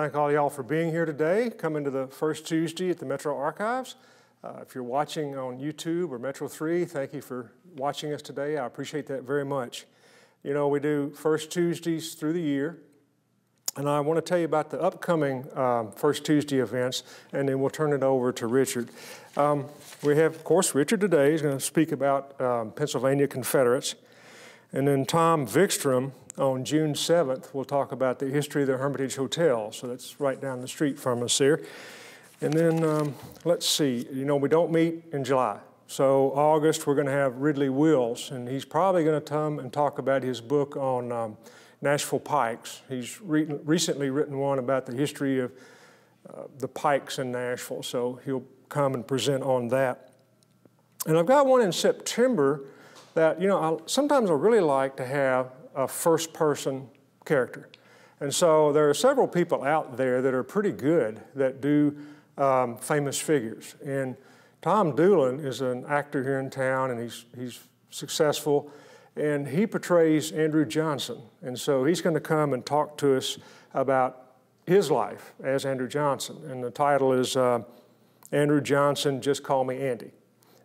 thank all y'all for being here today, coming to the first Tuesday at the Metro Archives. Uh, if you're watching on YouTube or Metro 3, thank you for watching us today. I appreciate that very much. You know, we do first Tuesdays through the year, and I want to tell you about the upcoming um, First Tuesday events, and then we'll turn it over to Richard. Um, we have, of course, Richard today is going to speak about um, Pennsylvania Confederates, and then Tom Vikstrom on June 7th, we'll talk about the history of the Hermitage Hotel. So that's right down the street from us here. And then um, let's see, you know, we don't meet in July. So August, we're going to have Ridley Wills, and he's probably going to come and talk about his book on um, Nashville Pikes. He's re recently written one about the history of uh, the Pikes in Nashville, so he'll come and present on that. And I've got one in September that, you know, I, sometimes I really like to have a first person character. And so there are several people out there that are pretty good that do um, famous figures. And Tom Doolin is an actor here in town and he's, he's successful. And he portrays Andrew Johnson. And so he's going to come and talk to us about his life as Andrew Johnson. And the title is uh, Andrew Johnson, Just Call Me Andy.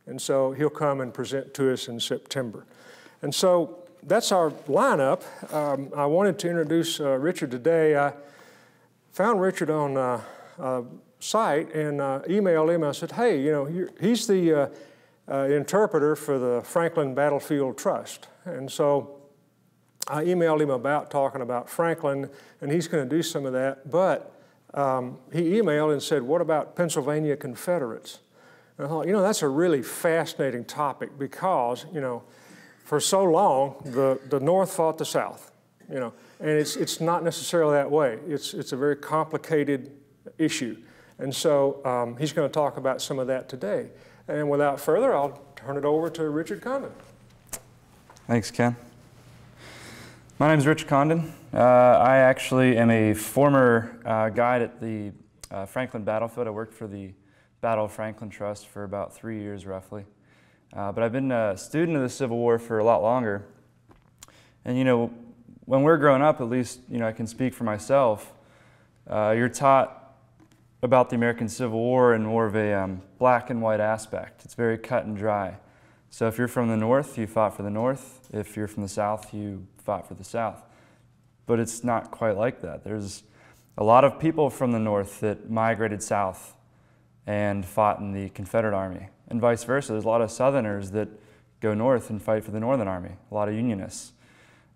And so he'll come and present to us in September. And so that's our lineup. Um, I wanted to introduce uh, Richard today. I found Richard on uh, a site and uh, emailed him. I said, hey, you know, he's the uh, uh, interpreter for the Franklin Battlefield Trust. And so I emailed him about talking about Franklin, and he's going to do some of that. But um, he emailed and said, what about Pennsylvania Confederates? And I thought, you know, that's a really fascinating topic because, you know, for so long, the, the North fought the South, you know, and it's, it's not necessarily that way. It's, it's a very complicated issue. And so um, he's going to talk about some of that today. And without further, I'll turn it over to Richard Condon. Thanks, Ken. My name is Richard Condon. Uh, I actually am a former uh, guide at the uh, Franklin Battlefield. I worked for the Battle of Franklin Trust for about three years, roughly. Uh, but I've been a student of the Civil War for a lot longer. And you know, when we're growing up, at least, you know, I can speak for myself, uh, you're taught about the American Civil War in more of a um, black and white aspect. It's very cut and dry. So if you're from the North, you fought for the North. If you're from the South, you fought for the South. But it's not quite like that. There's a lot of people from the North that migrated South and fought in the Confederate Army and vice versa. There's a lot of Southerners that go north and fight for the Northern Army, a lot of Unionists.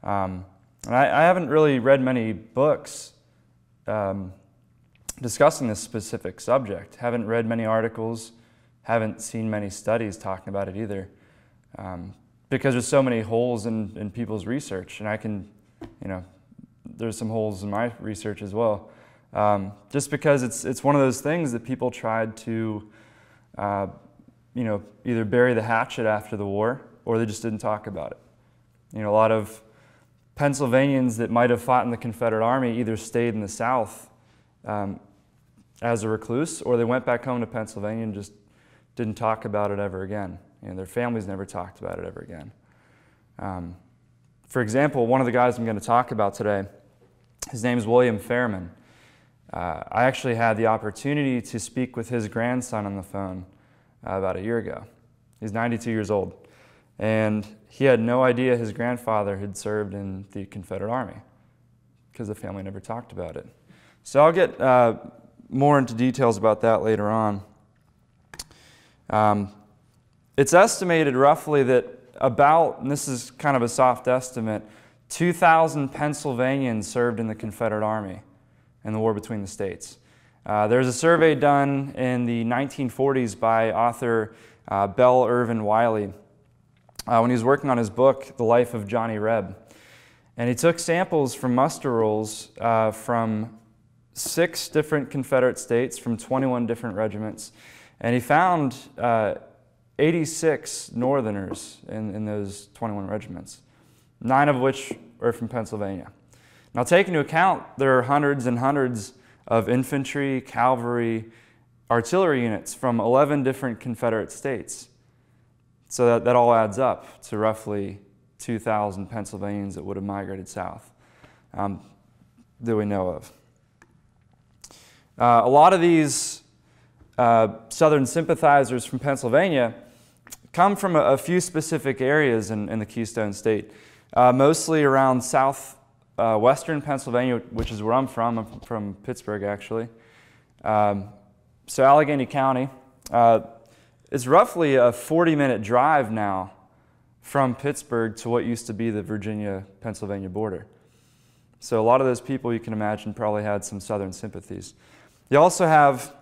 Um, and I, I, haven't really read many books um, discussing this specific subject, haven't read many articles, haven't seen many studies talking about it either, um, because there's so many holes in, in people's research. And I can, you know, there's some holes in my research as well. Um, just because it's, it's one of those things that people tried to uh, you know, either bury the hatchet after the war or they just didn't talk about it. You know, a lot of Pennsylvanians that might have fought in the Confederate Army either stayed in the South um, as a recluse or they went back home to Pennsylvania and just didn't talk about it ever again. You know, their families never talked about it ever again. Um, for example, one of the guys I'm going to talk about today, his name is William Fairman. Uh, I actually had the opportunity to speak with his grandson on the phone uh, about a year ago. He's 92 years old, and he had no idea his grandfather had served in the Confederate Army because the family never talked about it. So I'll get uh, more into details about that later on. Um, it's estimated roughly that about, and this is kind of a soft estimate, 2,000 Pennsylvanians served in the Confederate Army in the war between the states. Uh, there's a survey done in the 1940s by author uh, Bell Irvin Wiley uh, when he was working on his book, The Life of Johnny Reb. And he took samples from muster rolls uh, from six different Confederate states, from 21 different regiments. And he found uh, 86 Northerners in, in those 21 regiments, nine of which were from Pennsylvania. Now, take into account there are hundreds and hundreds of infantry, cavalry, artillery units from 11 different Confederate states. So that, that all adds up to roughly 2,000 Pennsylvanians that would have migrated south um, that we know of. Uh, a lot of these uh, Southern sympathizers from Pennsylvania come from a, a few specific areas in, in the Keystone State, uh, mostly around South uh, Western Pennsylvania, which is where I'm from. I'm from Pittsburgh, actually. Um, so Allegheny County. Uh, it's roughly a 40-minute drive now from Pittsburgh to what used to be the Virginia-Pennsylvania border. So a lot of those people, you can imagine, probably had some Southern sympathies. You also have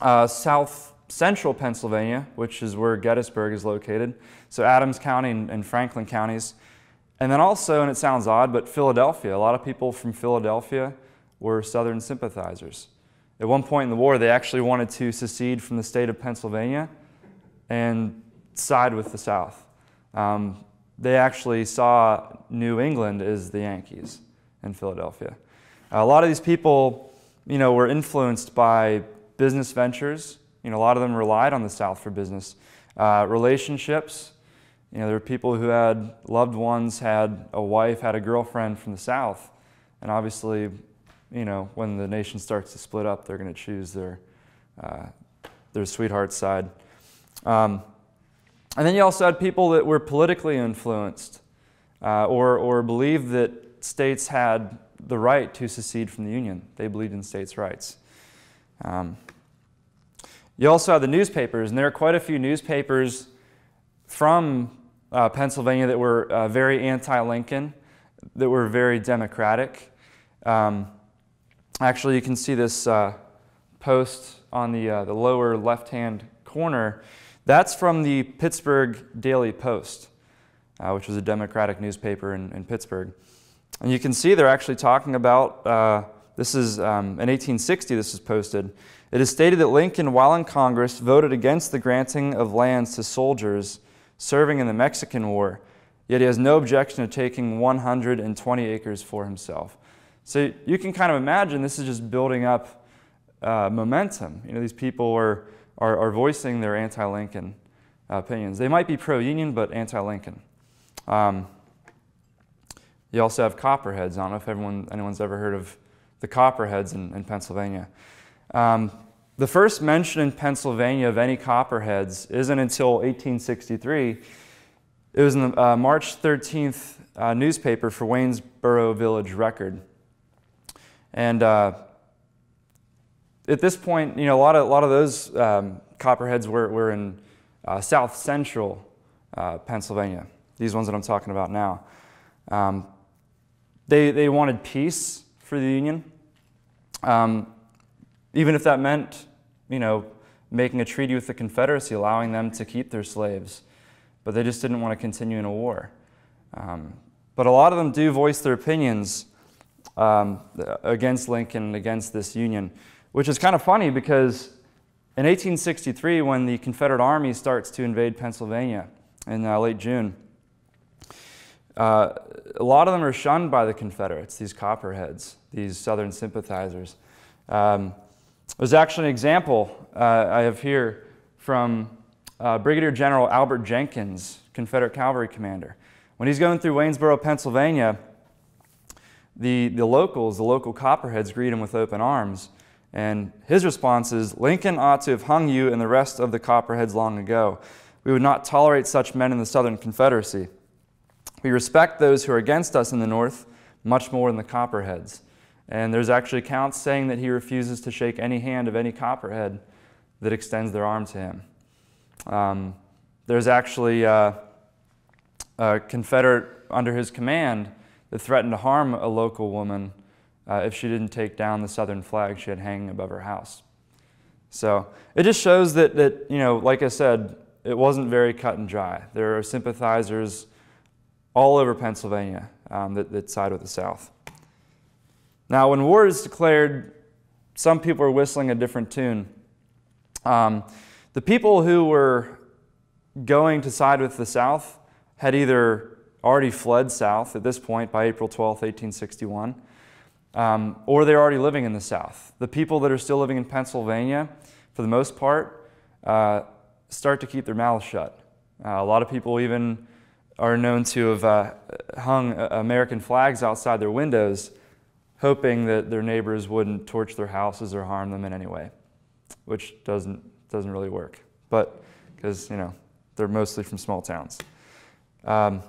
uh, South Central Pennsylvania, which is where Gettysburg is located. So Adams County and Franklin counties. And then also, and it sounds odd, but Philadelphia, a lot of people from Philadelphia were Southern sympathizers. At one point in the war, they actually wanted to secede from the state of Pennsylvania and side with the South. Um, they actually saw New England as the Yankees in Philadelphia. A lot of these people, you know, were influenced by business ventures. You know, a lot of them relied on the South for business. Uh, relationships, you know, there were people who had loved ones, had a wife, had a girlfriend from the South. And obviously, you know, when the nation starts to split up, they're going to choose their, uh, their sweetheart's side. Um, and then you also had people that were politically influenced uh, or, or believed that states had the right to secede from the Union. They believed in states' rights. Um, you also had the newspapers, and there are quite a few newspapers from uh, Pennsylvania that were uh, very anti-Lincoln, that were very democratic. Um, actually, you can see this uh, post on the, uh, the lower left-hand corner. That's from the Pittsburgh Daily Post, uh, which was a Democratic newspaper in, in, Pittsburgh. And you can see they're actually talking about, uh, this is um, in 1860 this is posted, it is stated that Lincoln, while in Congress, voted against the granting of lands to soldiers serving in the Mexican War, yet he has no objection to taking 120 acres for himself. So you can kind of imagine this is just building up uh, momentum. You know, these people are, are, are voicing their anti-Lincoln uh, opinions. They might be pro-union, but anti-Lincoln. Um, you also have copperheads. I don't know if everyone, anyone's ever heard of the copperheads in, in Pennsylvania. Um, the first mention in Pennsylvania of any copperheads isn't until 1863. It was in the uh, March 13th uh, newspaper for Waynesboro Village Record. And uh, at this point, you know, a lot of, a lot of those um, copperheads were, were in uh, south central uh, Pennsylvania, these ones that I'm talking about now. Um, they, they wanted peace for the Union. Um, even if that meant, you know, making a treaty with the Confederacy, allowing them to keep their slaves. But they just didn't want to continue in a war. Um, but a lot of them do voice their opinions um, against Lincoln and against this Union, which is kind of funny because in 1863, when the Confederate Army starts to invade Pennsylvania in uh, late June, uh, a lot of them are shunned by the Confederates, these copperheads, these Southern sympathizers. Um, there's actually an example uh, I have here from uh, Brigadier General Albert Jenkins, Confederate Cavalry commander. When he's going through Waynesboro, Pennsylvania, the, the locals, the local copperheads, greet him with open arms. And his response is Lincoln ought to have hung you and the rest of the copperheads long ago. We would not tolerate such men in the Southern Confederacy. We respect those who are against us in the North much more than the copperheads. And there's actually accounts saying that he refuses to shake any hand of any copperhead that extends their arm to him. Um, there's actually uh, a Confederate under his command that threatened to harm a local woman uh, if she didn't take down the Southern flag she had hanging above her house. So it just shows that, that, you know, like I said, it wasn't very cut and dry. There are sympathizers all over Pennsylvania um, that, that side with the South. Now, when war is declared, some people are whistling a different tune. Um, the people who were going to side with the South had either already fled south at this point by April 12, 1861, um, or they're already living in the South. The people that are still living in Pennsylvania, for the most part, uh, start to keep their mouths shut. Uh, a lot of people even are known to have uh, hung uh, American flags outside their windows hoping that their neighbors wouldn't torch their houses or harm them in any way, which doesn't, doesn't really work. But because, you know, they're mostly from small towns. Um,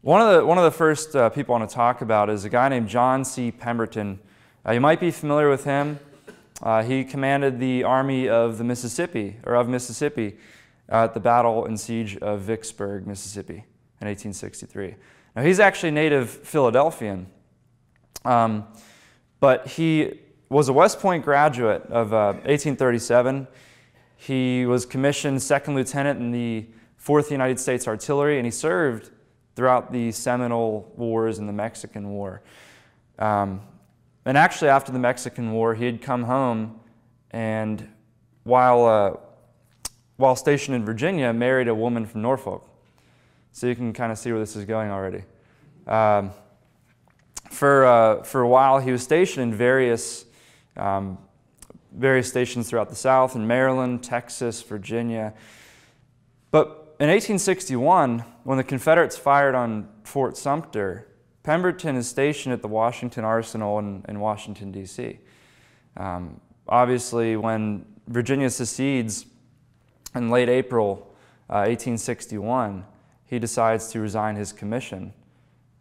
one, of the, one of the first uh, people I want to talk about is a guy named John C. Pemberton. Uh, you might be familiar with him. Uh, he commanded the Army of the Mississippi, or of Mississippi, at the Battle and Siege of Vicksburg, Mississippi in 1863. Now, he's actually native Philadelphian, um, but he was a West Point graduate of uh, 1837. He was commissioned second lieutenant in the 4th United States Artillery, and he served throughout the Seminole Wars and the Mexican War. Um, and actually, after the Mexican War, he had come home and while, uh, while stationed in Virginia, married a woman from Norfolk. So you can kind of see where this is going already. Um, for, uh, for a while, he was stationed in various, um, various stations throughout the South, in Maryland, Texas, Virginia. But in 1861, when the Confederates fired on Fort Sumter, Pemberton is stationed at the Washington Arsenal in, in Washington, D.C. Um, obviously, when Virginia secedes in late April uh, 1861, he decides to resign his commission.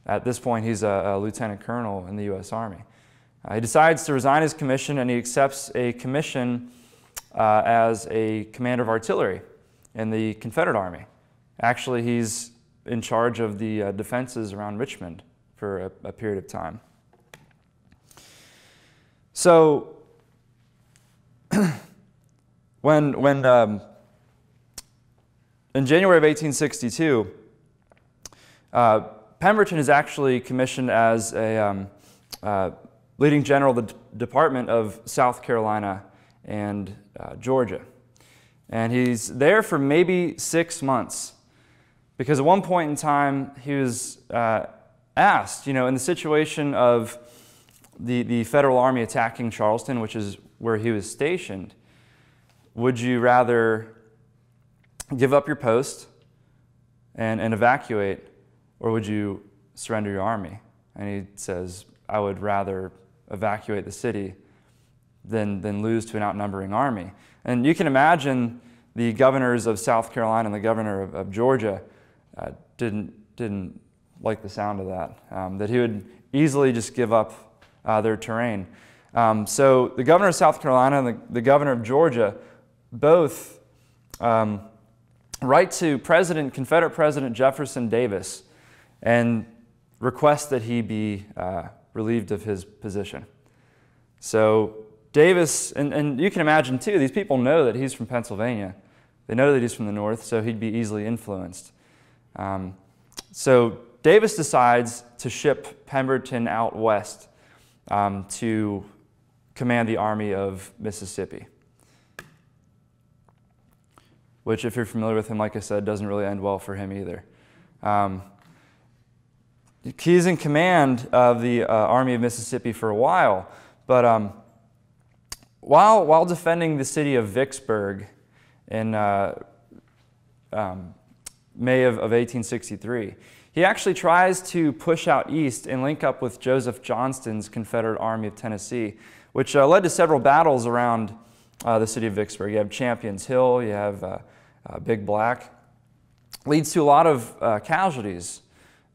At this point, he's a, a lieutenant colonel in the U.S. Army. Uh, he decides to resign his commission and he accepts a commission uh, as a commander of artillery in the Confederate Army. Actually, he's in charge of the uh, defenses around Richmond for a, a period of time. So, when, when um, in January of 1862, uh, Pemberton is actually commissioned as a um, uh, leading general of the Department of South Carolina and uh, Georgia. And he's there for maybe six months because at one point in time he was uh, asked, you know, in the situation of the, the federal army attacking Charleston, which is where he was stationed, would you rather give up your post and, and evacuate or would you surrender your army? And he says, I would rather evacuate the city than, than lose to an outnumbering army. And you can imagine the governors of South Carolina and the governor of, of Georgia uh, didn't, didn't like the sound of that, um, that he would easily just give up uh, their terrain. Um, so the governor of South Carolina and the, the governor of Georgia both um, write to President, Confederate President Jefferson Davis and request that he be uh, relieved of his position. So Davis, and, and you can imagine too, these people know that he's from Pennsylvania. They know that he's from the north, so he'd be easily influenced. Um, so Davis decides to ship Pemberton out west um, to command the army of Mississippi. Which, if you're familiar with him, like I said, doesn't really end well for him either. Um, He's in command of the uh, Army of Mississippi for a while, but um, while, while defending the city of Vicksburg in uh, um, May of, of 1863, he actually tries to push out east and link up with Joseph Johnston's Confederate Army of Tennessee, which uh, led to several battles around uh, the city of Vicksburg. You have Champions Hill, you have uh, uh Big Black. Leads to a lot of uh, casualties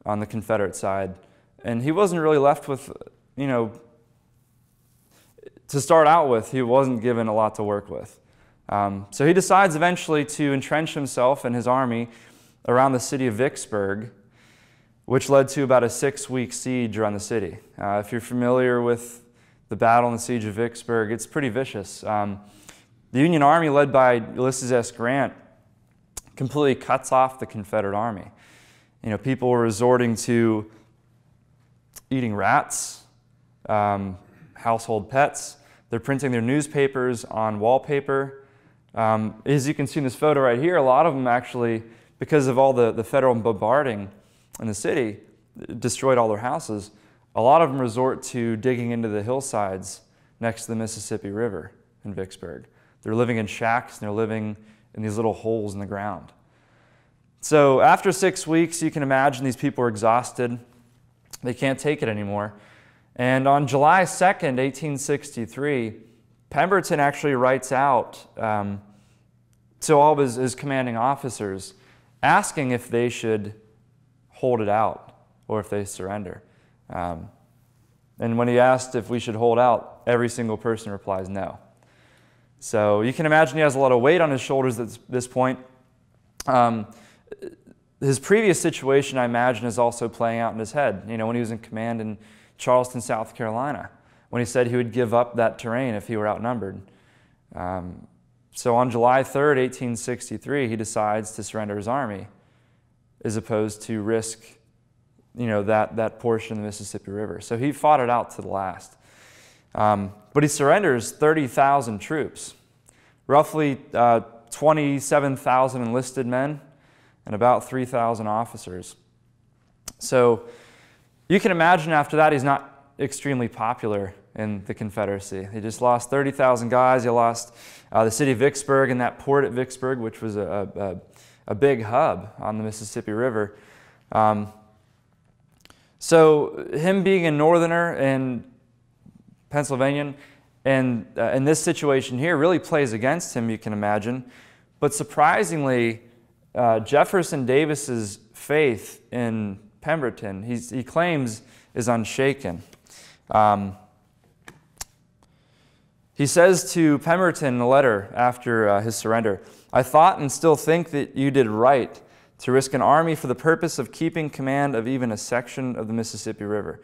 on the Confederate side. And he wasn't really left with, you know, to start out with, he wasn't given a lot to work with. Um, so he decides eventually to entrench himself and his army around the city of Vicksburg, which led to about a six week siege around the city. Uh, if you're familiar with the battle and the siege of Vicksburg, it's pretty vicious. Um, the Union Army, led by Ulysses S. Grant, completely cuts off the Confederate Army. You know, people were resorting to eating rats, um, household pets. They're printing their newspapers on wallpaper. Um, as you can see in this photo right here, a lot of them actually, because of all the, the federal bombarding in the city, destroyed all their houses. A lot of them resort to digging into the hillsides next to the Mississippi River in Vicksburg. They're living in shacks and they're living in these little holes in the ground. So after six weeks, you can imagine these people are exhausted. They can't take it anymore. And on July 2nd, 1863, Pemberton actually writes out um, to all his, his commanding officers asking if they should hold it out or if they surrender. Um, and when he asked if we should hold out, every single person replies no. So you can imagine he has a lot of weight on his shoulders at this point. Um, his previous situation, I imagine, is also playing out in his head. You know, when he was in command in Charleston, South Carolina, when he said he would give up that terrain if he were outnumbered. Um, so on July 3rd, 1863, he decides to surrender his army as opposed to risk you know, that, that portion of the Mississippi River. So he fought it out to the last. Um, but he surrenders 30,000 troops, roughly uh, 27,000 enlisted men, and about 3,000 officers. So you can imagine after that, he's not extremely popular in the Confederacy. He just lost 30,000 guys. He lost uh, the city of Vicksburg and that port at Vicksburg, which was a, a, a big hub on the Mississippi River. Um, so him being a northerner and Pennsylvanian, and uh, in this situation here, really plays against him, you can imagine. But surprisingly, uh, Jefferson Davis's faith in Pemberton, he claims, is unshaken. Um, he says to Pemberton in a letter after uh, his surrender I thought and still think that you did right to risk an army for the purpose of keeping command of even a section of the Mississippi River.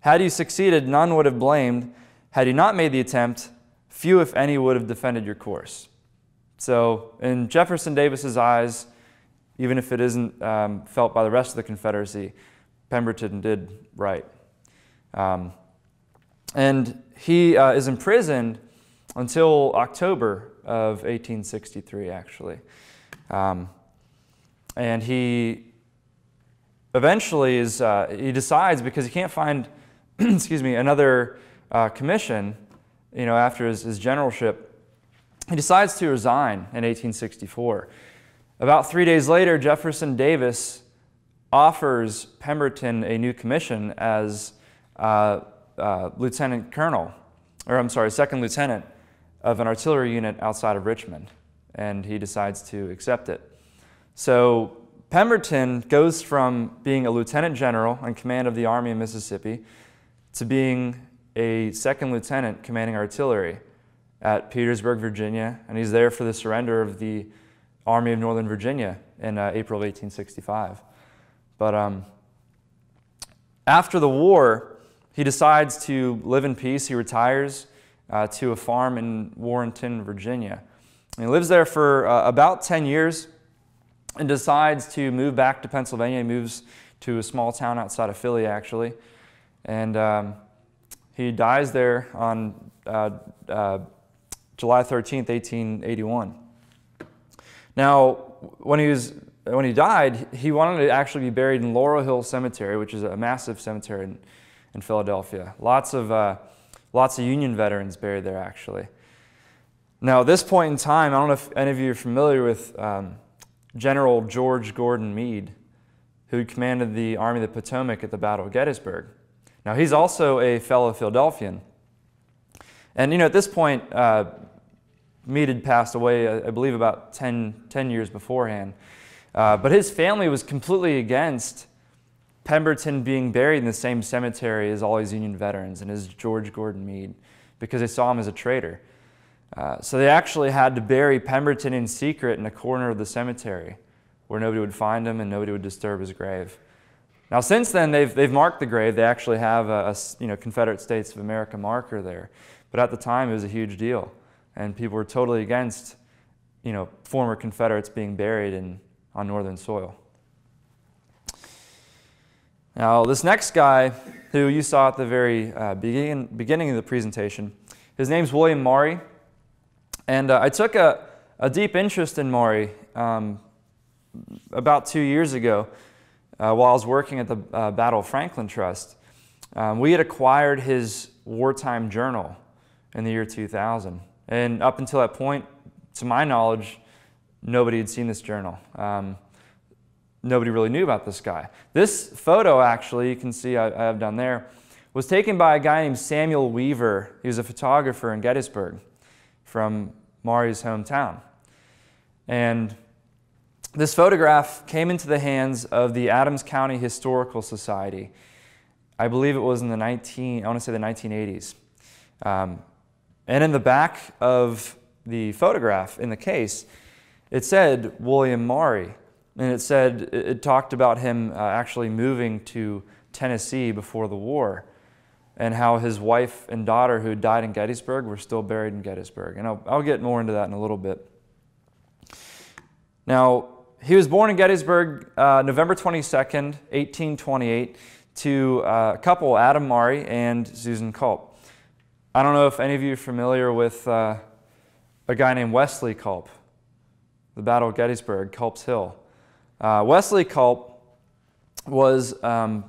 Had you succeeded, none would have blamed. Had you not made the attempt, few, if any, would have defended your course. So, in Jefferson Davis's eyes, even if it isn't um, felt by the rest of the Confederacy, Pemberton did right. Um, and he uh, is imprisoned until October of 1863, actually. Um, and he eventually is, uh, he decides because he can't find, excuse me, another uh, commission, you know, after his, his generalship, he decides to resign in 1864. About three days later, Jefferson Davis offers Pemberton a new commission as uh, uh, lieutenant colonel, or I'm sorry, second lieutenant of an artillery unit outside of Richmond, and he decides to accept it. So Pemberton goes from being a lieutenant general in command of the Army of Mississippi to being a second lieutenant commanding artillery at Petersburg, Virginia, and he's there for the surrender of the Army of Northern Virginia in uh, April of 1865. But um, after the war, he decides to live in peace. He retires uh, to a farm in Warrenton, Virginia. And he lives there for uh, about 10 years and decides to move back to Pennsylvania. He moves to a small town outside of Philly, actually. And um, he dies there on uh, uh, July 13th, 1881. Now, when he, was, when he died, he wanted to actually be buried in Laurel Hill Cemetery, which is a massive cemetery in, in Philadelphia. Lots of, uh, lots of Union veterans buried there, actually. Now, at this point in time, I don't know if any of you are familiar with um, General George Gordon Meade, who commanded the Army of the Potomac at the Battle of Gettysburg. Now, he's also a fellow Philadelphian. And, you know, at this point, uh, Mead had passed away, I, believe, about 10, 10 years beforehand. Uh, but his family was completely against Pemberton being buried in the same cemetery as all his Union veterans and as George Gordon Meade because they saw him as a traitor. Uh, so they actually had to bury Pemberton in secret in a corner of the cemetery where nobody would find him and nobody would disturb his grave. Now, since then, they've, they've marked the grave. They actually have a, a you know, Confederate States of America marker there. But at the time, it was a huge deal and people were totally against, you know, former Confederates being buried in, on northern soil. Now, this next guy, who you saw at the very uh, begin, beginning of the presentation, his name's William Maury, and uh, I took a, a deep interest in Maury um, about two years ago uh, while I was working at the uh, Battle of Franklin Trust. Um, we had acquired his wartime journal in the year 2000. And up until that point, to my knowledge, nobody had seen this journal. Um, nobody really knew about this guy. This photo, actually, you can see I, I, have down there, was taken by a guy named Samuel Weaver. He was a photographer in Gettysburg from Mari's hometown. And this photograph came into the hands of the Adams County Historical Society. I believe it was in the 19, I want to say the 1980s. Um, and in the back of the photograph, in the case, it said William Maury. And it said, it talked about him uh, actually moving to Tennessee before the war and how his wife and daughter who died in Gettysburg were still buried in Gettysburg. And I'll, I'll get more into that in a little bit. Now, he was born in Gettysburg uh, November 22nd, 1828, to uh, a couple, Adam Maury and Susan Culp. I don't know if any of you are familiar with uh, a guy named Wesley Culp, the Battle of Gettysburg, Culp's Hill. Uh, Wesley Culp was um,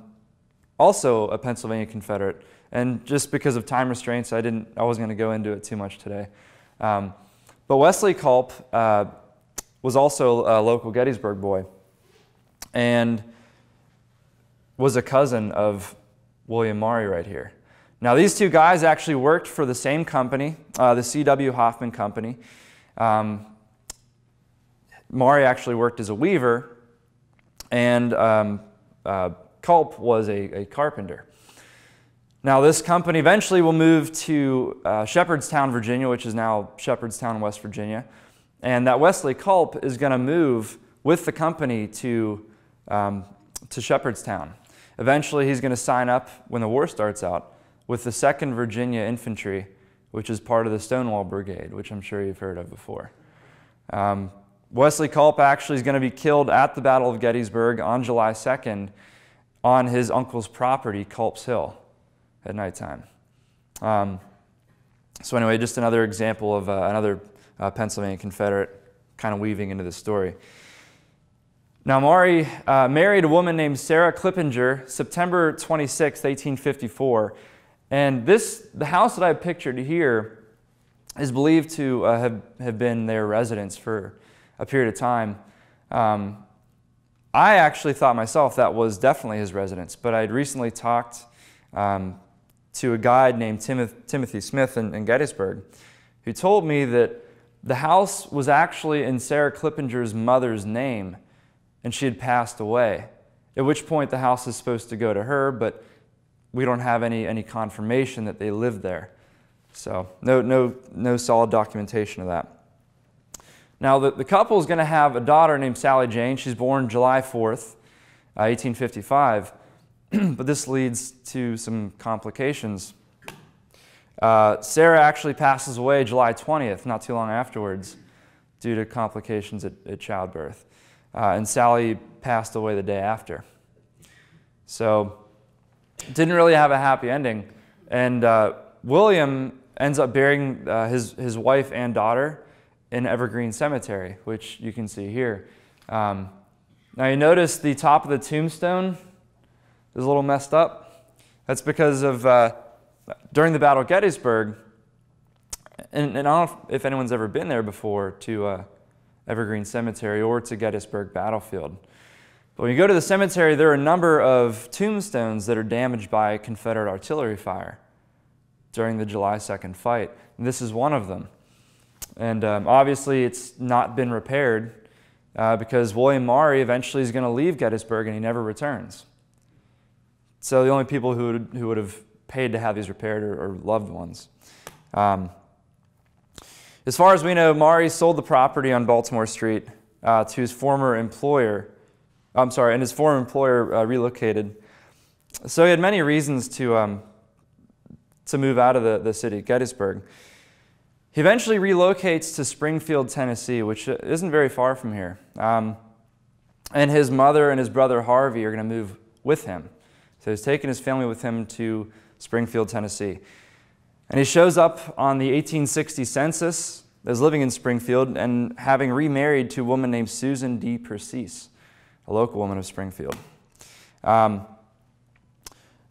also a Pennsylvania Confederate, and just because of time restraints, I didn't, I wasn't going to go into it too much today. Um, but Wesley Culp uh, was also a local Gettysburg boy, and was a cousin of William Murray right here. Now, these two guys actually worked for the same company, uh, the C.W. Hoffman Company. Um, actually worked as a weaver, and um, uh, Culp was a, a, carpenter. Now, this company eventually will move to uh, Shepherdstown, Virginia, which is now Shepherdstown, West Virginia. And that Wesley Culp is going to move with the company to, um, to Shepherdstown. Eventually, he's going to sign up when the war starts out with the 2nd Virginia Infantry, which is part of the Stonewall Brigade, which I'm sure you've heard of before. Um, Wesley Culp actually is going to be killed at the Battle of Gettysburg on July 2nd on his uncle's property, Culp's Hill, at nighttime. Um, so anyway, just another example of uh, another uh, Pennsylvania Confederate kind of weaving into the story. Now, Maury uh, married a woman named Sarah Clippinger September 26, 1854, and this, the house that I pictured here is believed to uh, have, have been their residence for a period of time. Um, I actually thought myself that was definitely his residence, but I'd recently talked um, to a guide named Timoth Timothy Smith in, in, Gettysburg who told me that the house was actually in Sarah Clippinger's mother's name and she had passed away, at which point the house is supposed to go to her, but we don't have any, any confirmation that they lived there. So no, no, no solid documentation of that. Now the, the couple is going to have a daughter named Sally Jane. She's born July 4th, uh, 1855. but this leads to some complications. Uh, Sarah actually passes away July 20th, not too long afterwards, due to complications at, at childbirth. Uh, and Sally passed away the day after. So didn't really have a happy ending. And uh, William ends up burying uh, his, his wife and daughter in Evergreen Cemetery, which you can see here. Um, now you notice the top of the tombstone is a little messed up. That's because of uh, during the Battle of Gettysburg, and, and, I don't know if anyone's ever been there before to uh, Evergreen Cemetery or to Gettysburg Battlefield. But when you go to the cemetery, there are a number of tombstones that are damaged by Confederate artillery fire during the July 2nd fight. And this is one of them. And um, obviously, it's not been repaired uh, because William Maury eventually is going to leave Gettysburg and he never returns. So the only people who would, who would have paid to have these repaired are, are loved ones. Um, as far as we know, Maury sold the property on Baltimore Street uh, to his former employer, I'm sorry, and his former employer uh, relocated. So he had many reasons to, um, to move out of the, the city, Gettysburg. He eventually relocates to Springfield, Tennessee, which isn't very far from here. Um, and his mother and his brother Harvey are going to move with him. So he's taking his family with him to Springfield, Tennessee. And he shows up on the 1860 census, as living in Springfield, and having remarried to a woman named Susan D. Percease a local woman of Springfield. Um,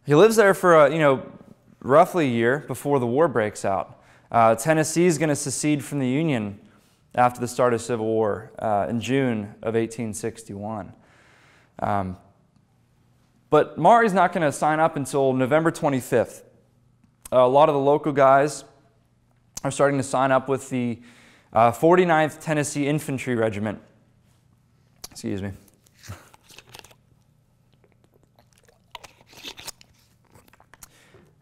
he lives there for a, uh, you know roughly a year before the war breaks out. Uh, Tennessee is going to secede from the Union after the start of Civil War uh, in June of 1861. Um, but Mari's not going to sign up until November 25th. Uh, a lot of the local guys are starting to sign up with the uh, 49th Tennessee Infantry Regiment. Excuse me.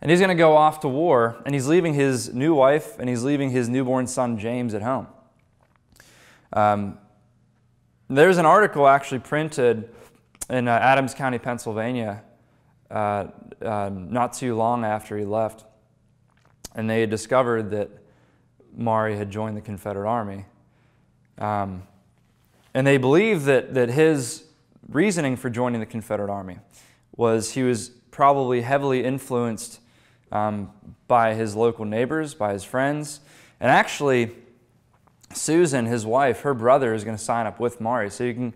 And he's going to go off to war, and he's leaving his new wife and he's leaving his newborn son James at home. Um, there's an article actually printed in uh, Adams County, Pennsylvania, uh, uh, not too long after he left. And they discovered that Mari had joined the Confederate Army. Um, and they believe that, that his reasoning for joining the Confederate Army was he was probably heavily influenced um, by his local neighbors, by his friends. And actually, Susan, his wife, her brother is going to sign up with Mari. So you can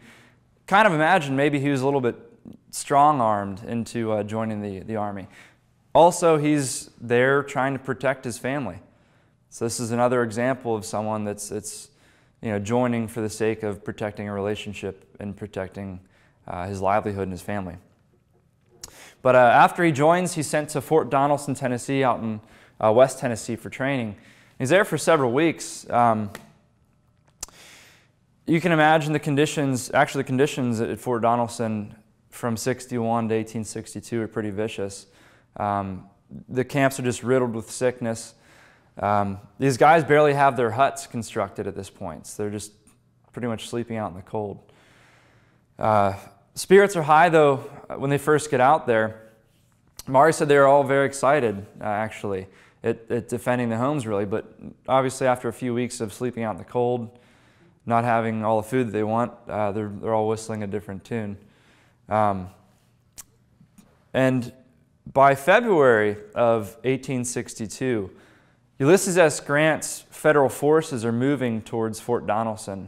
kind of imagine maybe he was a little bit strong armed into uh, joining the, the army. Also, he's there trying to protect his family. So this is another example of someone that's that's you know, joining for the sake of protecting a relationship and protecting uh, his livelihood and his family. But uh, after he joins, he's sent to Fort Donelson, Tennessee, out in uh, West Tennessee for training. He's there for several weeks. Um, you can imagine the conditions, actually, the conditions at Fort Donelson from 61 to 1862 are pretty vicious. Um, the camps are just riddled with sickness. Um, these guys barely have their huts constructed at this point, so they're just pretty much sleeping out in the cold. Uh, spirits are high, though, when they first get out there, Mari said they were all very excited, uh, actually, at, at, defending the homes, really. But obviously, after a few weeks of sleeping out in the cold, not having all the food that they want, uh, they're, they're all whistling a different tune. Um, and by February of 1862, Ulysses S. Grant's federal forces are moving towards Fort Donelson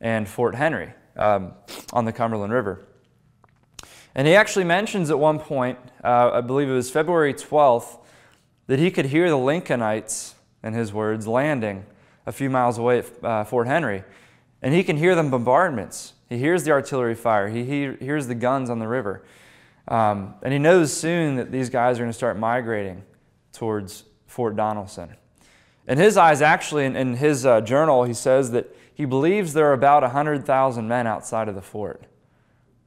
and Fort Henry um, on the Cumberland River. And he actually mentions at one point, uh, I believe it was February 12th, that he could hear the Lincolnites, in his words, landing a few miles away at uh, Fort Henry. And he can hear them bombardments. He hears the artillery fire. He, he hears the guns on the river. Um, and he knows soon that these guys are going to start migrating towards Fort Donelson. In his eyes, actually, in, in his uh, journal, he says that he believes there are about 100,000 men outside of the fort.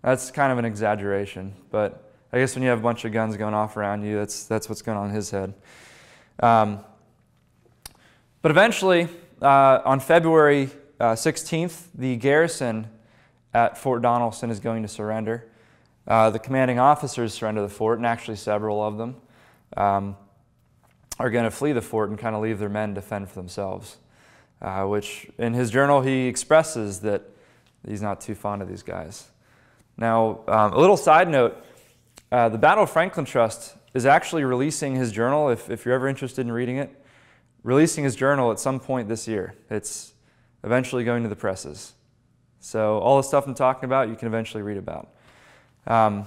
That's kind of an exaggeration, but I guess when you have a bunch of guns going off around you, that's, that's what's going on in his head. Um, but eventually, uh, on February uh, 16th, the garrison at Fort Donelson is going to surrender. Uh, the commanding officers surrender the fort, and actually several of them um, are going to flee the fort and kind of leave their men to fend for themselves. Uh, which in his journal he expresses that he's not too fond of these guys. Now, um, a little side note uh, the Battle of Franklin Trust is actually releasing his journal, if, if you're ever interested in reading it, releasing his journal at some point this year. It's eventually going to the presses. So, all the stuff I'm talking about, you can eventually read about. Um,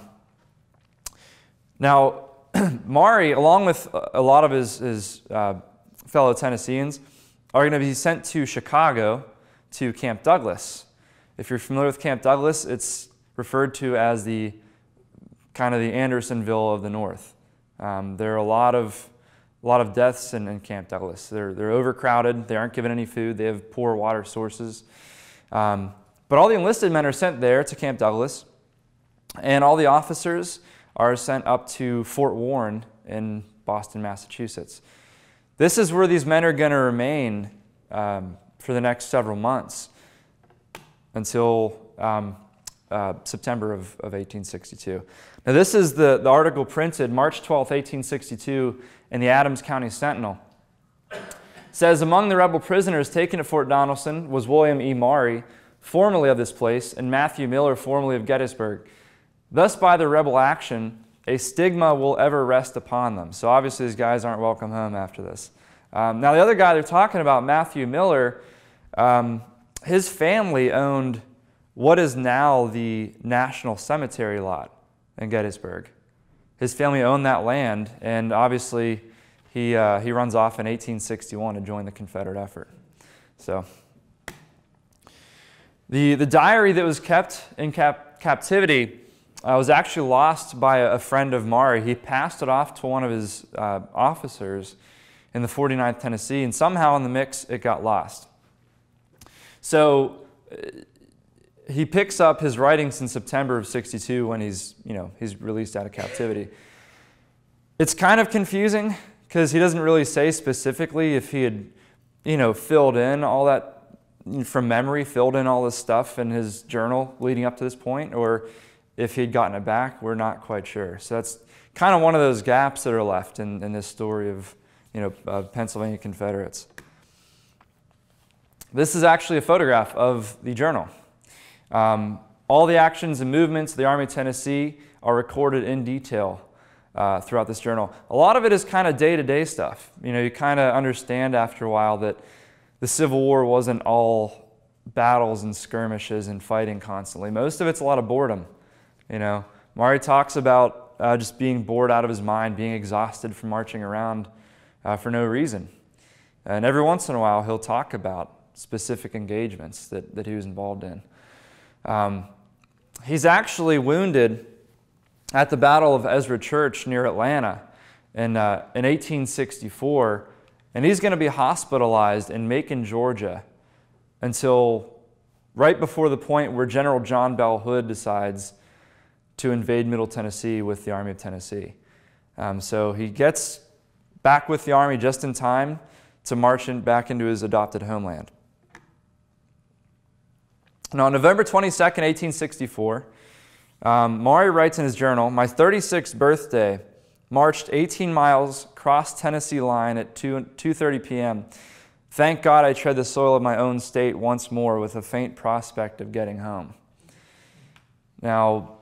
now, Mari, along with a lot of his, his uh, fellow Tennesseans, are going to be sent to Chicago to Camp Douglas. If you're familiar with Camp Douglas, it's referred to as the kind of the Andersonville of the North. Um, there are a lot of, a lot of deaths in, in, Camp Douglas. They're, they're overcrowded, they aren't given any food, they have poor water sources. Um, but all the enlisted men are sent there to Camp Douglas, and all the officers are sent up to Fort Warren in Boston, Massachusetts. This is where these men are going to remain um, for the next several months until um, uh, September of, of 1862. Now, this is the, the article printed March 12, 1862, in the Adams County Sentinel. It says Among the rebel prisoners taken at Fort Donelson was William E. Maury, formerly of this place, and Matthew Miller, formerly of Gettysburg. Thus, by the rebel action, a stigma will ever rest upon them. So, obviously, these guys aren't welcome home after this. Um, now, the other guy they're talking about, Matthew Miller, um, his family owned what is now the National Cemetery lot in Gettysburg. His family owned that land, and obviously he, uh, he runs off in 1861 to join the Confederate effort. So the, the diary that was kept in cap captivity uh, was actually lost by a, a, friend of Mari. He passed it off to one of his uh, officers in the 49th Tennessee, and somehow in the mix it got lost. So he picks up his writings in September of 62 when he's, you know, he's released out of captivity. It's kind of confusing because he doesn't really say specifically if he had, you know, filled in all that from memory, filled in all this stuff in his journal leading up to this point, or if he'd gotten it back, we're not quite sure. So that's kind of one of those gaps that are left in, in this story of, you know, Pennsylvania Confederates. This is actually a photograph of the journal. Um, all the actions and movements of the Army of Tennessee are recorded in detail uh, throughout this journal. A lot of it is kind of day-to-day stuff. You know, you kind of understand after a while that the Civil War wasn't all battles and skirmishes and fighting constantly. Most of it's a lot of boredom. You know, Mari talks about uh, just being bored out of his mind, being exhausted from marching around uh, for no reason. And every once in a while, he'll talk about specific engagements that, that he was involved in. Um, he's actually wounded at the Battle of Ezra Church near Atlanta in, uh, in 1864, and he's going to be hospitalized in Macon, Georgia, until right before the point where General John Bell Hood decides to invade Middle Tennessee with the Army of Tennessee. Um, so he gets back with the Army just in time to march in, back into his adopted homeland. Now, on November 22nd, 1864, um, Maury writes in his journal, My 36th birthday, marched 18 miles cross Tennessee line at 2, 2.30 p.m. Thank God I tread the soil of my own state once more with a faint prospect of getting home. Now,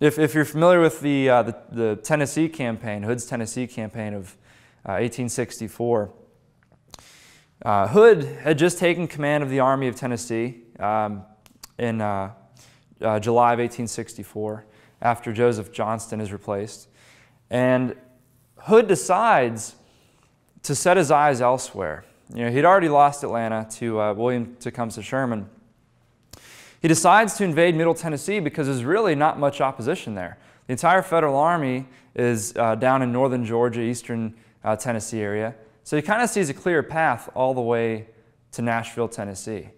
if, if you're familiar with the, uh, the, the, Tennessee campaign, Hood's Tennessee campaign of uh, 1864, uh, Hood had just taken command of the Army of Tennessee um, in uh, uh, July of 1864 after Joseph Johnston is replaced. And Hood decides to set his eyes elsewhere. You know, he'd already lost Atlanta to uh, William Tecumseh Sherman. He decides to invade Middle Tennessee because there's really not much opposition there. The entire Federal Army is uh, down in northern Georgia, eastern uh, Tennessee area. So he kind of sees a clear path all the way to Nashville, Tennessee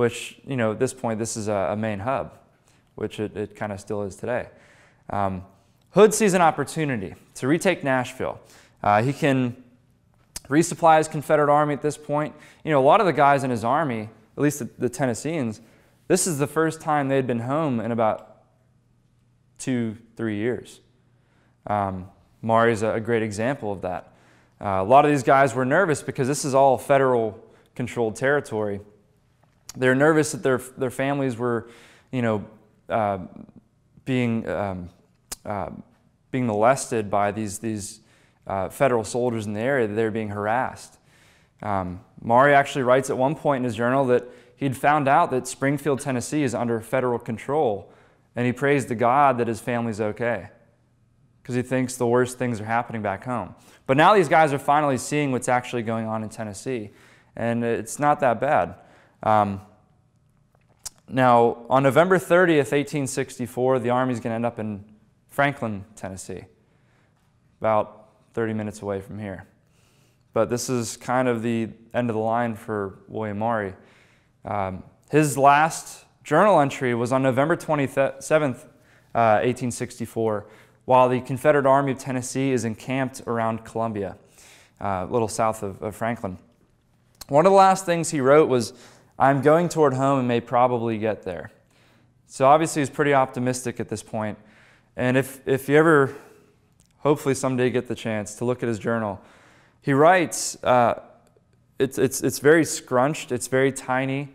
which, you know, at this point, this is a, a main hub, which it, it kind of still is today. Um, Hood sees an opportunity to retake Nashville. Uh, he can resupply his Confederate army at this point. You know, a lot of the guys in his army, at least the, the Tennesseans, this is the first time they'd been home in about two, three years. Um, Mari's a, a great example of that. Uh, a lot of these guys were nervous because this is all federal controlled territory they're nervous that their, their families were, you know, uh, being, um, uh, being molested by these, these uh, federal soldiers in the area, that they are being harassed. Um, Mari actually writes at one point in his journal that he'd found out that Springfield, Tennessee is under federal control, and he prays to God that his family's okay because he thinks the worst things are happening back home. But now these guys are finally seeing what's actually going on in Tennessee, and it's not that bad. Um, now, on November 30th, 1864, the Army's going to end up in Franklin, Tennessee, about 30 minutes away from here. But this is kind of the end of the line for William Maury. Um, his last journal entry was on November 27th, uh, 1864, while the Confederate Army of Tennessee is encamped around Columbia, uh, a little south of, of Franklin. One of the last things he wrote was I'm going toward home and may probably get there. So obviously he's pretty optimistic at this point. And if, if you ever, hopefully someday get the chance to look at his journal, he writes, uh, it's, it's, it's very scrunched, it's very tiny,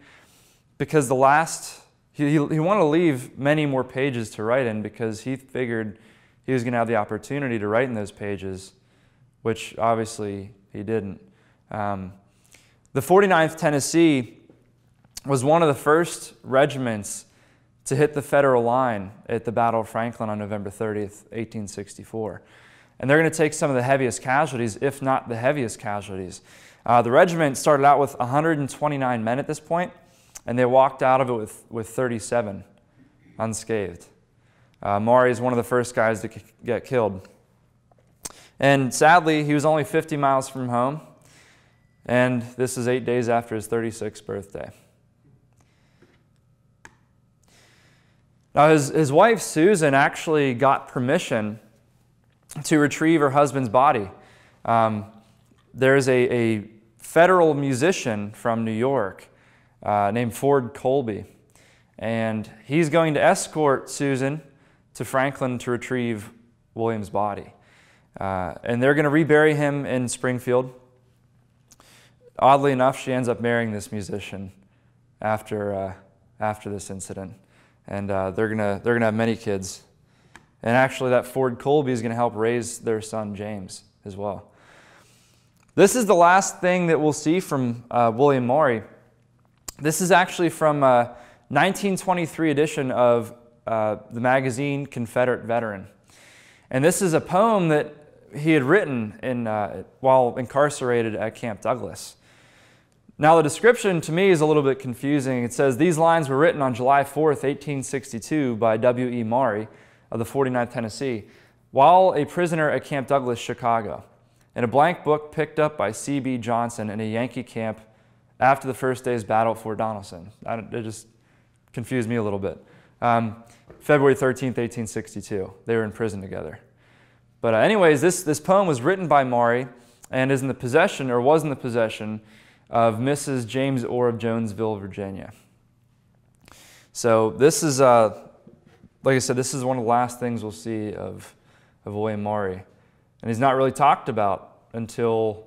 because the last, he, he, wanted to leave many more pages to write in because he figured he was going to have the opportunity to write in those pages, which obviously he didn't. Um, the 49th Tennessee was one of the first regiments to hit the federal line at the Battle of Franklin on November 30th, 1864. And they're going to take some of the heaviest casualties, if not the heaviest casualties. Uh, the regiment started out with 129 men at this point, and they walked out of it with, with 37 unscathed. Uh, Maury is one of the first guys to get killed. And sadly, he was only 50 miles from home, and this is eight days after his 36th birthday. Now, his, his wife Susan actually got permission to retrieve her husband's body. Um, there's a, a federal musician from New York uh, named Ford Colby, and he's going to escort Susan to Franklin to retrieve William's body. Uh, and they're going to rebury him in Springfield. Oddly enough, she ends up marrying this musician after, uh, after this incident and uh, they're gonna they're gonna have many kids. And actually, that Ford Colby is gonna help raise their son James as well. This is the last thing that we'll see from uh, William Maury. This is actually from a uh, 1923 edition of uh, the magazine Confederate Veteran, and this is a poem that he had written in, uh, while incarcerated at Camp Douglas. Now the description to me is a little bit confusing. It says these lines were written on July 4th, 1862 by W.E. Maury of the 49th Tennessee while a prisoner at Camp Douglas, Chicago, in a blank book picked up by C.B. Johnson in a Yankee camp after the first day's battle at Fort Donelson. I, it just confused me a little bit. Um, February 13th, 1862. They were in prison together. But uh, anyways, this, this poem was written by Maury and is in the possession, or was in the possession, of Mrs. James Orr of Jonesville, Virginia. So this is, uh, like I said, this is one of the last things we'll see of, of William Maury. And he's not really talked about until,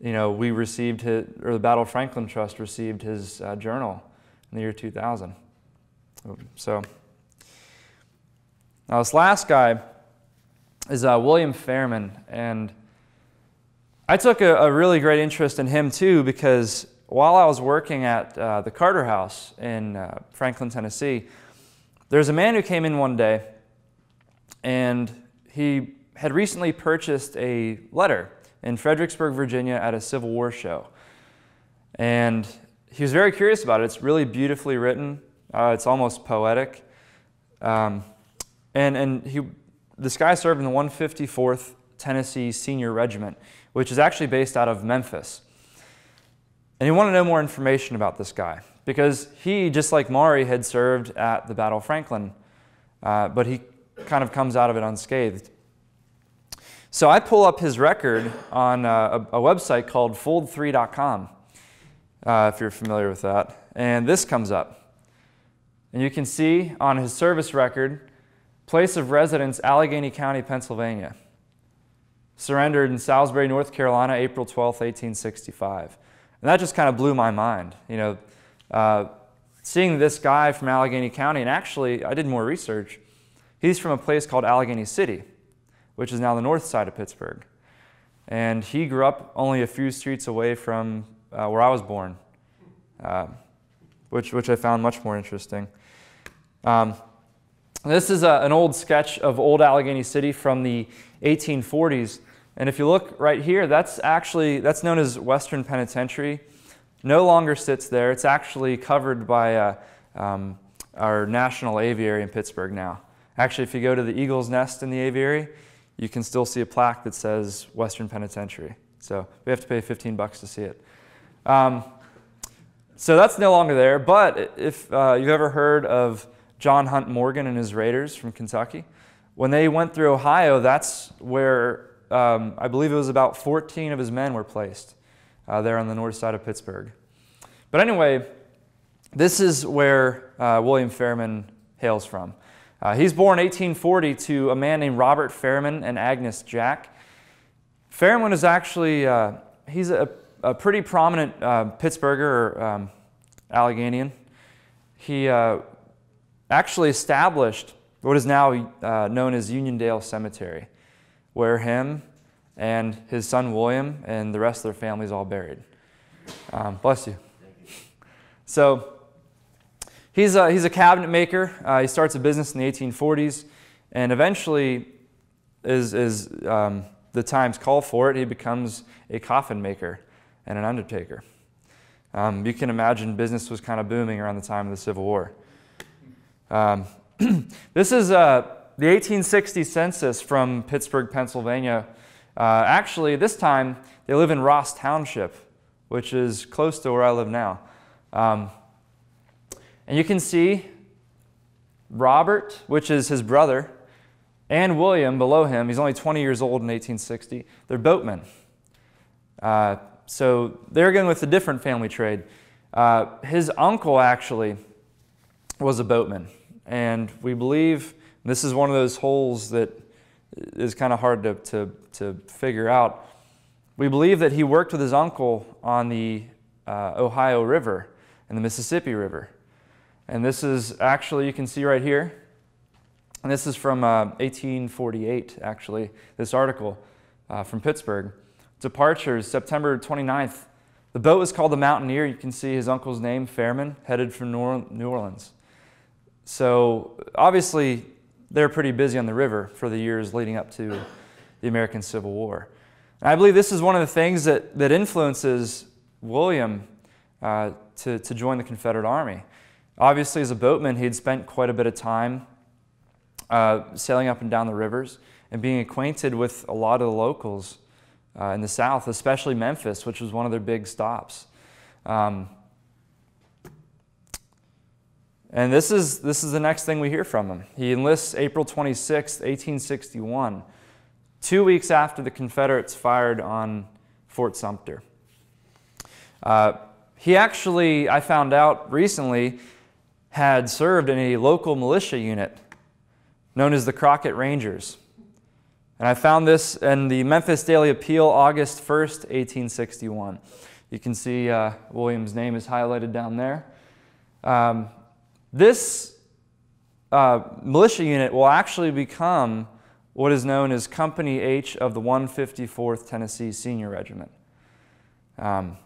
you know, we received his, or the Battle of Franklin Trust received his uh, journal in the year 2000. So, now this last guy is uh, William Fairman, and I took a, a, really great interest in him too because while I was working at uh, the Carter House in uh, Franklin, Tennessee, there's a man who came in one day and he had recently purchased a letter in Fredericksburg, Virginia at a Civil War show. And he was very curious about it. It's really beautifully written. Uh, it's almost poetic. Um, and and he, this guy served in the 154th Tennessee Senior Regiment which is actually based out of Memphis. And you want to know more information about this guy because he, just like Maury, had served at the Battle of Franklin, uh, but he kind of comes out of it unscathed. So I pull up his record on uh, a, a website called fold3.com, uh, if you're familiar with that. And this comes up. And you can see on his service record, place of residence, Allegheny County, Pennsylvania surrendered in Salisbury, North Carolina, April 12, 1865. And that just kind of blew my mind. You know, uh, seeing this guy from Allegheny County, and actually I did more research, he's from a place called Allegheny City, which is now the north side of Pittsburgh. And he grew up only a few streets away from uh, where I was born, uh, which, which I found much more interesting. Um, this is a, an old sketch of old Allegheny City from the 1840s. And if you look right here, that's actually, that's known as Western Penitentiary. No longer sits there. It's actually covered by uh, um, our national aviary in Pittsburgh now. Actually, if you go to the Eagle's Nest in the aviary, you can still see a plaque that says Western Penitentiary. So we have to pay 15 bucks to see it. Um, so that's no longer there, but if uh, you've ever heard of John Hunt Morgan and his Raiders from Kentucky, when they went through Ohio, that's where um, I believe it was about 14 of his men were placed uh, there on the north side of Pittsburgh. But anyway, this is where uh, William Fairman hails from. Uh, he's born 1840 to a man named Robert Fairman and Agnes Jack. Fairman is actually, uh, he's a, a, pretty prominent uh, Pittsburgher or um, Alleghenian. He uh, actually established what is now known as Uniondale Cemetery where him and his son William and the rest of their families all buried. Um, bless you. So he's a, he's a cabinet maker. Uh, he starts a business in the 1840s, and eventually, is is um, the times call for it, he becomes a coffin maker and an undertaker. Um, you can imagine business was kind of booming around the time of the Civil War. Um, this is a uh, the 1860 census from Pittsburgh, Pennsylvania, uh, actually, this time they live in Ross Township, which is close to where I live now. Um, and you can see Robert, which is his brother, and William below him. He's only 20 years old in 1860. They're boatmen. Uh, so they're going with a different family trade. Uh, his uncle actually was a boatman, and we believe and this is one of those holes that is kind of hard to, to, to figure out. We believe that he worked with his uncle on the uh, Ohio River and the Mississippi River. And this is actually, you can see right here, and this is from uh, 1848, actually, this article uh, from Pittsburgh. Departures, September 29th. The boat was called the Mountaineer. You can see his uncle's name, Fairman, headed for New Orleans. So obviously, they're pretty busy on the river for the years leading up to the American Civil War. And I believe this is one of the things that, that influences William uh, to, to join the Confederate Army. Obviously, as a boatman, he would spent quite a bit of time uh, sailing up and down the rivers and being acquainted with a lot of the locals uh, in the South, especially Memphis, which was one of their big stops. Um, and this is, this is the next thing we hear from him. He enlists April 26, 1861, two weeks after the Confederates fired on Fort Sumter. Uh, he actually, I found out recently, had served in a local militia unit known as the Crockett Rangers. And I found this in the Memphis Daily Appeal, August 1st, 1861. You can see uh, William's name is highlighted down there. Um, this uh, militia unit will actually become what is known as Company H of the 154th Tennessee Senior Regiment. Um,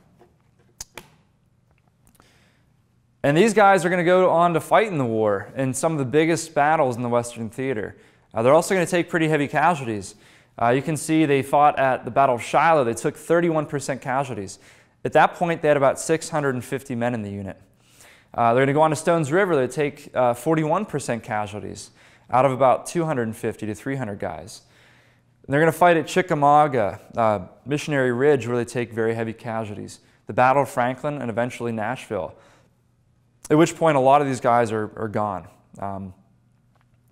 and these guys are going to go on to fight in the war in some of the biggest battles in the Western theater. Uh, they're also going to take pretty heavy casualties. Uh, you can see they fought at the Battle of Shiloh. They took 31% casualties. At that point, they had about 650 men in the unit. Uh, they're going to go on to Stones River. They take 41% uh, casualties out of about 250 to 300 guys. And they're going to fight at Chickamauga, uh, Missionary Ridge, where they take very heavy casualties. The Battle of Franklin, and eventually Nashville. At which point, a lot of these guys are, are gone. Um,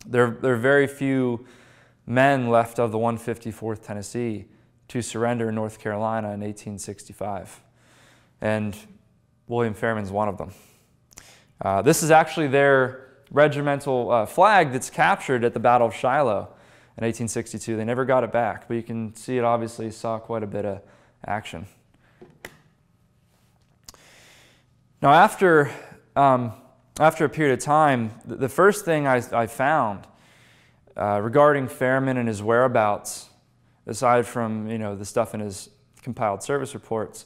there, there are very few men left of the 154th Tennessee to surrender in North Carolina in 1865. And William Fairman's one of them. Uh, this is actually their regimental uh, flag that's captured at the Battle of Shiloh in 1862. They never got it back, but you can see it obviously saw quite a bit of action. Now, after, um, after a period of time, the, the first thing I, I found uh, regarding Fairman and his whereabouts, aside from you know the stuff in his compiled service reports,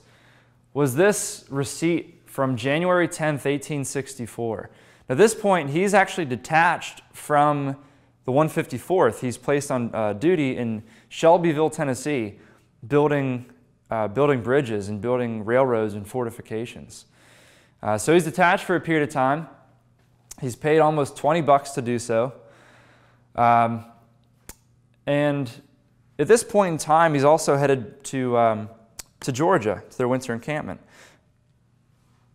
was this receipt from January 10th, 1864. At this point, he's actually detached from the 154th. He's placed on uh, duty in Shelbyville, Tennessee, building, uh, building bridges and building railroads and fortifications. Uh, so he's detached for a period of time. He's paid almost 20 bucks to do so. Um, and at this point in time, he's also headed to, um, to Georgia, to their winter encampment.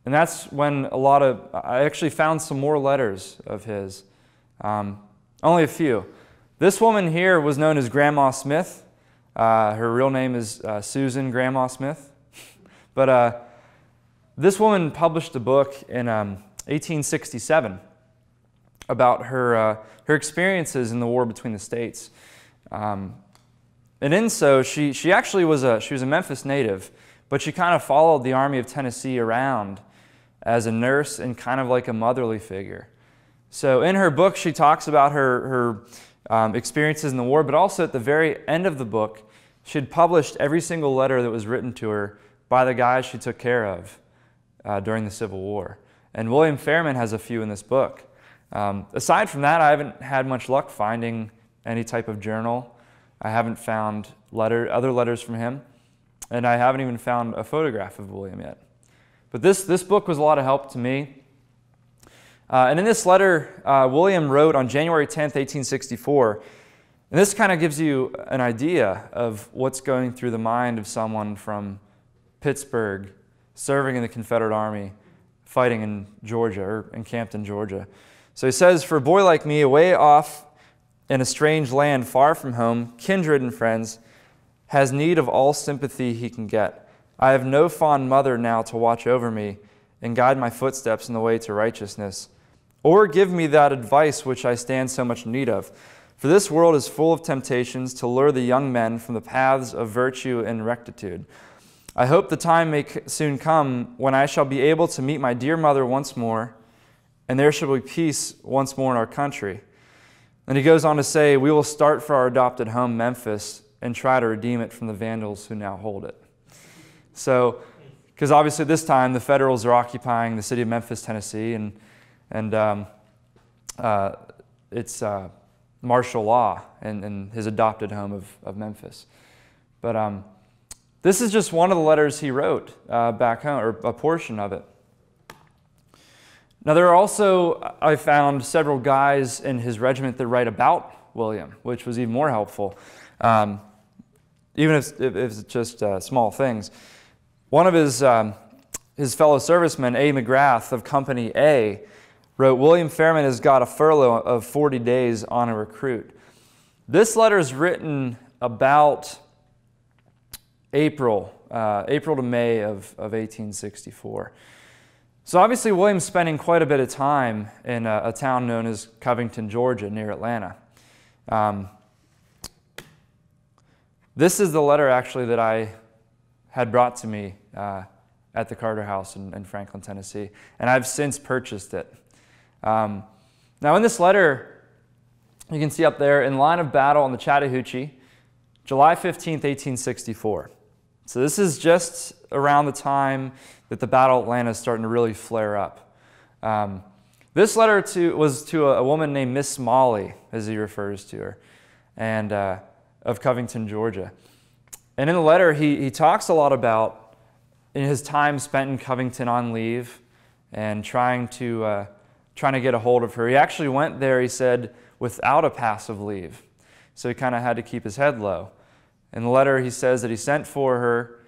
And that's when a lot of, I actually found some more letters of his, um, only a few. This woman here was known as Grandma Smith. Uh, her real name is uh, Susan Grandma Smith. but uh, this woman published a book in um, 1867 about her, uh, her experiences in the war between the states. Um, and in so, she, she actually was a, she was a Memphis native, but she kind of followed the Army of Tennessee around as a nurse and kind of like a motherly figure. So in her book, she talks about her, her um, experiences in the war, but also at the very end of the book, she had published every single letter that was written to her by the guys she took care of uh, during the Civil War. And William Fairman has a few in this book. Um, aside from that, I haven't had much luck finding any type of journal. I haven't found letter, other letters from him, and I haven't even found a photograph of William yet. But this, this book was a lot of help to me. Uh, and in this letter, uh, William wrote on January 10th, 1864. And this kind of gives you an idea of what's going through the mind of someone from Pittsburgh, serving in the Confederate Army, fighting in Georgia or encamped in Georgia. So he says, For a boy like me, away off in a strange land, far from home, kindred and friends, has need of all sympathy he can get. I have no fond mother now to watch over me and guide my footsteps in the way to righteousness, or give me that advice which I stand so much in need of. For this world is full of temptations to lure the young men from the paths of virtue and rectitude. I hope the time may soon come when I shall be able to meet my dear mother once more, and there shall be peace once more in our country. And he goes on to say, We will start for our adopted home, Memphis, and try to redeem it from the Vandals who now hold it. So, because obviously this time the Federals are occupying the city of Memphis, Tennessee, and, and um, uh, it's uh, martial law in in his adopted home of, of Memphis. But um, this is just one of the letters he wrote uh, back home, or a portion of it. Now, there are also, I found several guys in his regiment that write about William, which was even more helpful, um, even if, if, it's just uh, small things. One of his, um, his fellow servicemen, A. McGrath of Company A, wrote William Fairman has got a furlough of 40 days on a recruit. This letter is written about April, uh, April to May of, of 1864. So obviously William's spending quite a bit of time in a, a town known as Covington, Georgia, near Atlanta. Um, this is the letter actually that I had brought to me uh, at the Carter House in, in, Franklin, Tennessee. And I've since purchased it. Um, now, in this letter, you can see up there, in line of battle on the Chattahoochee, July 15, 1864. So this is just around the time that the Battle of Atlanta is starting to really flare up. Um, this letter to, was to a, a, woman named Miss Molly, as he refers to her, and uh, of Covington, Georgia. And in the letter, he, he talks a lot about in his time spent in Covington on leave and trying to, uh, trying to get a hold of her. He actually went there, he said, without a pass of leave. So he kind of had to keep his head low. In the letter, he says that he sent for her,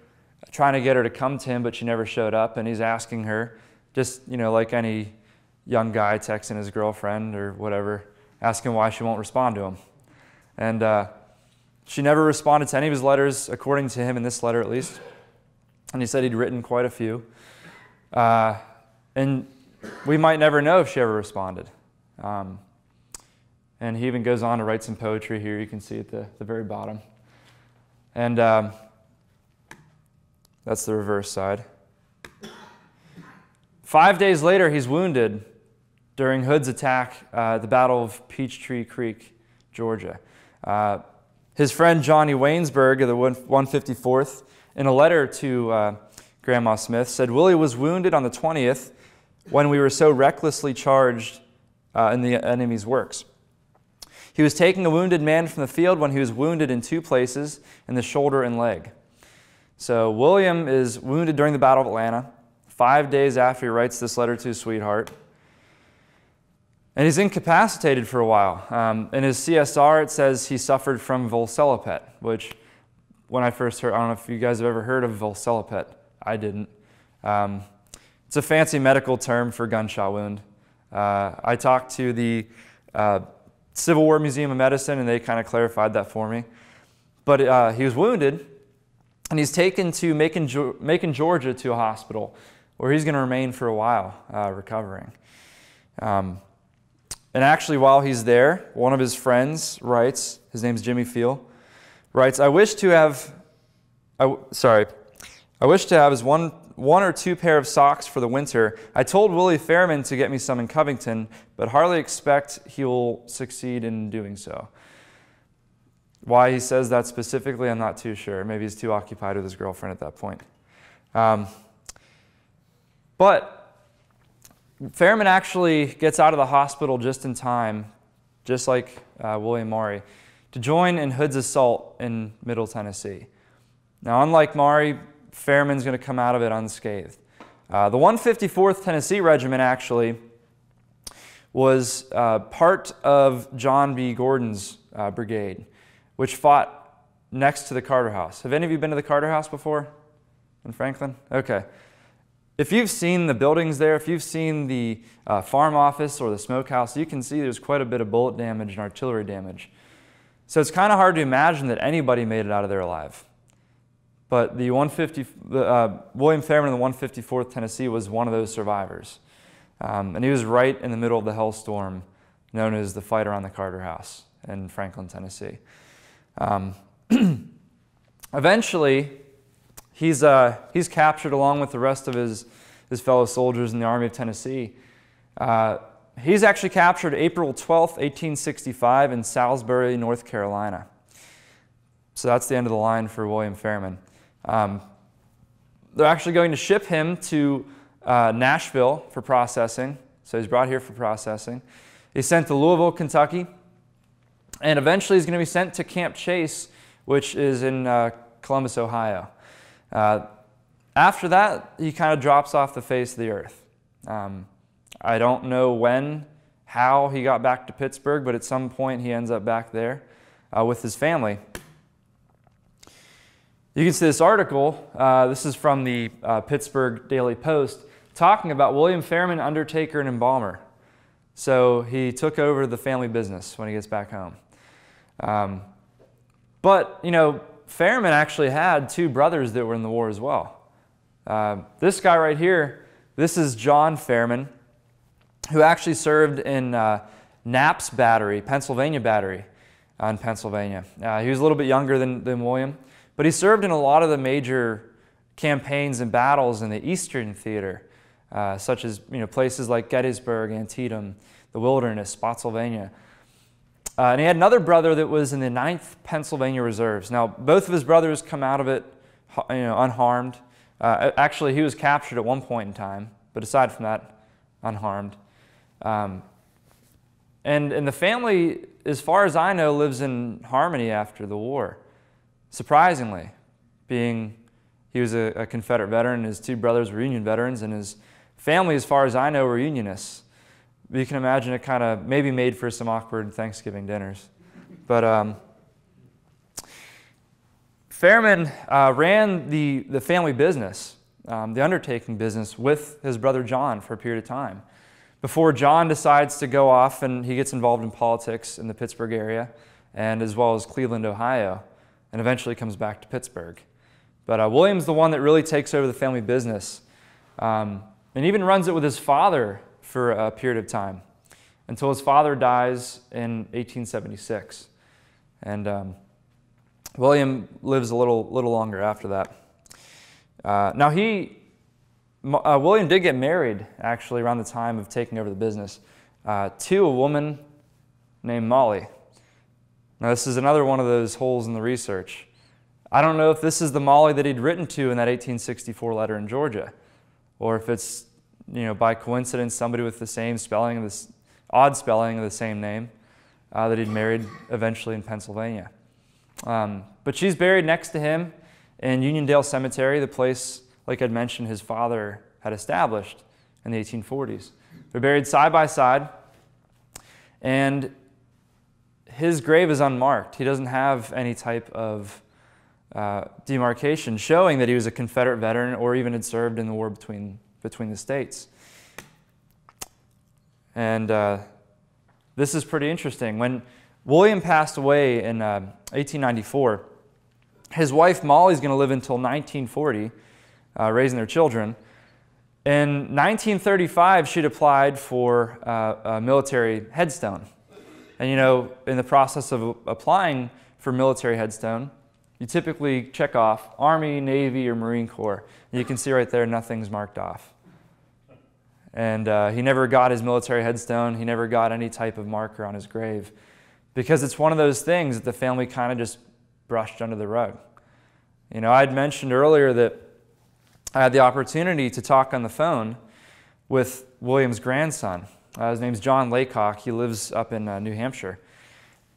trying to get her to come to him, but she never showed up. And he's asking her, just, you know, like any young guy texting his girlfriend or whatever, asking why she won't respond to him. And, uh, she never responded to any of his letters, according to him in this letter at least. And he said he'd written quite a few. Uh, and we might never know if she ever responded. Um, and he even goes on to write some poetry here, you can see at the, the very bottom. And um, that's the reverse side. Five days later, he's wounded during Hood's attack uh, at the Battle of Peachtree Creek, Georgia. Uh, his friend Johnny Waynesburg of the 154th, in a letter to uh, Grandma Smith, said Willie was wounded on the 20th when we were so recklessly charged uh, in the enemy's works. He was taking a wounded man from the field when he was wounded in two places in the shoulder and leg. So William is wounded during the Battle of Atlanta, five days after he writes this letter to his sweetheart. And he's incapacitated for a while. Um, in his CSR, it says he suffered from volcelopet, which when I first heard, I don't know if you guys have ever heard of volcelopet. I didn't. Um, it's a fancy medical term for gunshot wound. Uh, I talked to the uh, Civil War Museum of Medicine, and they kind of clarified that for me. But uh, he was wounded, and he's taken to Macon, Macon, Georgia, to a hospital where he's going to remain for a while, uh, recovering. Um, and actually, while he's there, one of his friends writes, his name's Jimmy Feel, writes, I wish to have, I, sorry, I wish to have his one, one or two pair of socks for the winter. I told Willie Fairman to get me some in Covington, but hardly expect he will succeed in doing so. Why he says that specifically, I'm not too sure. Maybe he's too occupied with his girlfriend at that point. Um, but Fairman actually gets out of the hospital just in time, just like uh, William Maury, to join in Hood's assault in Middle Tennessee. Now, unlike Maury, Fairman's going to come out of it unscathed. Uh, the 154th Tennessee Regiment actually was uh, part of John B. Gordon's uh, brigade, which fought next to the Carter House. Have any of you been to the Carter House before in Franklin? Okay. If you've seen the buildings there, if you've seen the uh, farm office or the smokehouse, you can see there's quite a bit of bullet damage and artillery damage. So it's kind of hard to imagine that anybody made it out of there alive. But the 150, uh, William Fairman of the 154th Tennessee was one of those survivors. Um, and he was right in the middle of the hellstorm known as the fight around the Carter House in Franklin, Tennessee. Um, eventually, He's, uh, he's captured along with the rest of his, his fellow soldiers in the Army of Tennessee. Uh, he's actually captured April 12, 1865 in Salisbury, North Carolina. So that's the end of the line for William Fairman. Um, they're actually going to ship him to uh, Nashville for processing. So he's brought here for processing. He's sent to Louisville, Kentucky. And eventually he's going to be sent to Camp Chase, which is in uh, Columbus, Ohio. Uh, after that, he kind of drops off the face of the earth. Um, I don't know when, how he got back to Pittsburgh, but at some point he ends up back there uh, with his family. You can see this article. Uh, this is from the uh, Pittsburgh Daily Post talking about William Fairman, undertaker, and embalmer. So he took over the family business when he gets back home. Um, but, you know, Fairman actually had two brothers that were in the war as well. Uh, this guy right here, this is John Fairman, who actually served in uh, Knapp's battery, Pennsylvania battery uh, in Pennsylvania. Uh, he was a little bit younger than, than William, but he served in a lot of the major campaigns and battles in the Eastern theater, uh, such as you know, places like Gettysburg, Antietam, the Wilderness, Spotsylvania. Uh, and he had another brother that was in the 9th Pennsylvania Reserves. Now, both of his brothers come out of it you know, unharmed. Uh, actually, he was captured at one point in time, but aside from that, unharmed. Um, and, and the family, as far as I know, lives in harmony after the war, surprisingly, being he was a, a Confederate veteran, his two brothers were Union veterans, and his family, as far as I know, were Unionists you can imagine it kind of maybe made for some awkward Thanksgiving dinners. But um, Fairman uh, ran the, the family business, um, the undertaking business, with his brother John for a period of time before John decides to go off and he gets involved in politics in the Pittsburgh area and as well as Cleveland, Ohio, and eventually comes back to Pittsburgh. But uh, William's the one that really takes over the family business um, and even runs it with his father for a period of time until his father dies in 1876. And um, William lives a little, little longer after that. Uh, now, he, uh, William did get married actually around the time of taking over the business uh, to a woman named Molly. Now, this is another one of those holes in the research. I don't know if this is the Molly that he'd written to in that 1864 letter in Georgia, or if it's you know, by coincidence, somebody with the same spelling, this odd spelling of the same name uh, that he'd married eventually in Pennsylvania. Um, but she's buried next to him in Uniondale Cemetery, the place, like I'd mentioned, his father had established in the 1840s. They're buried side by side, and his grave is unmarked. He doesn't have any type of uh, demarcation showing that he was a Confederate veteran or even had served in the war between between the states. And uh, this is pretty interesting. When William passed away in uh, 1894, his wife Molly's going to live until 1940, uh, raising their children. In 1935, she'd applied for uh, a military headstone. And you know, in the process of applying for military headstone, you typically check off Army, Navy, or Marine Corps. And you can see right there, nothing's marked off. And uh, he never got his military headstone. He never got any type of marker on his grave because it's one of those things that the family kind of just brushed under the rug. You know, I'd mentioned earlier that I had the opportunity to talk on the phone with William's grandson. Uh, his name's John Laycock. He lives up in uh, New Hampshire.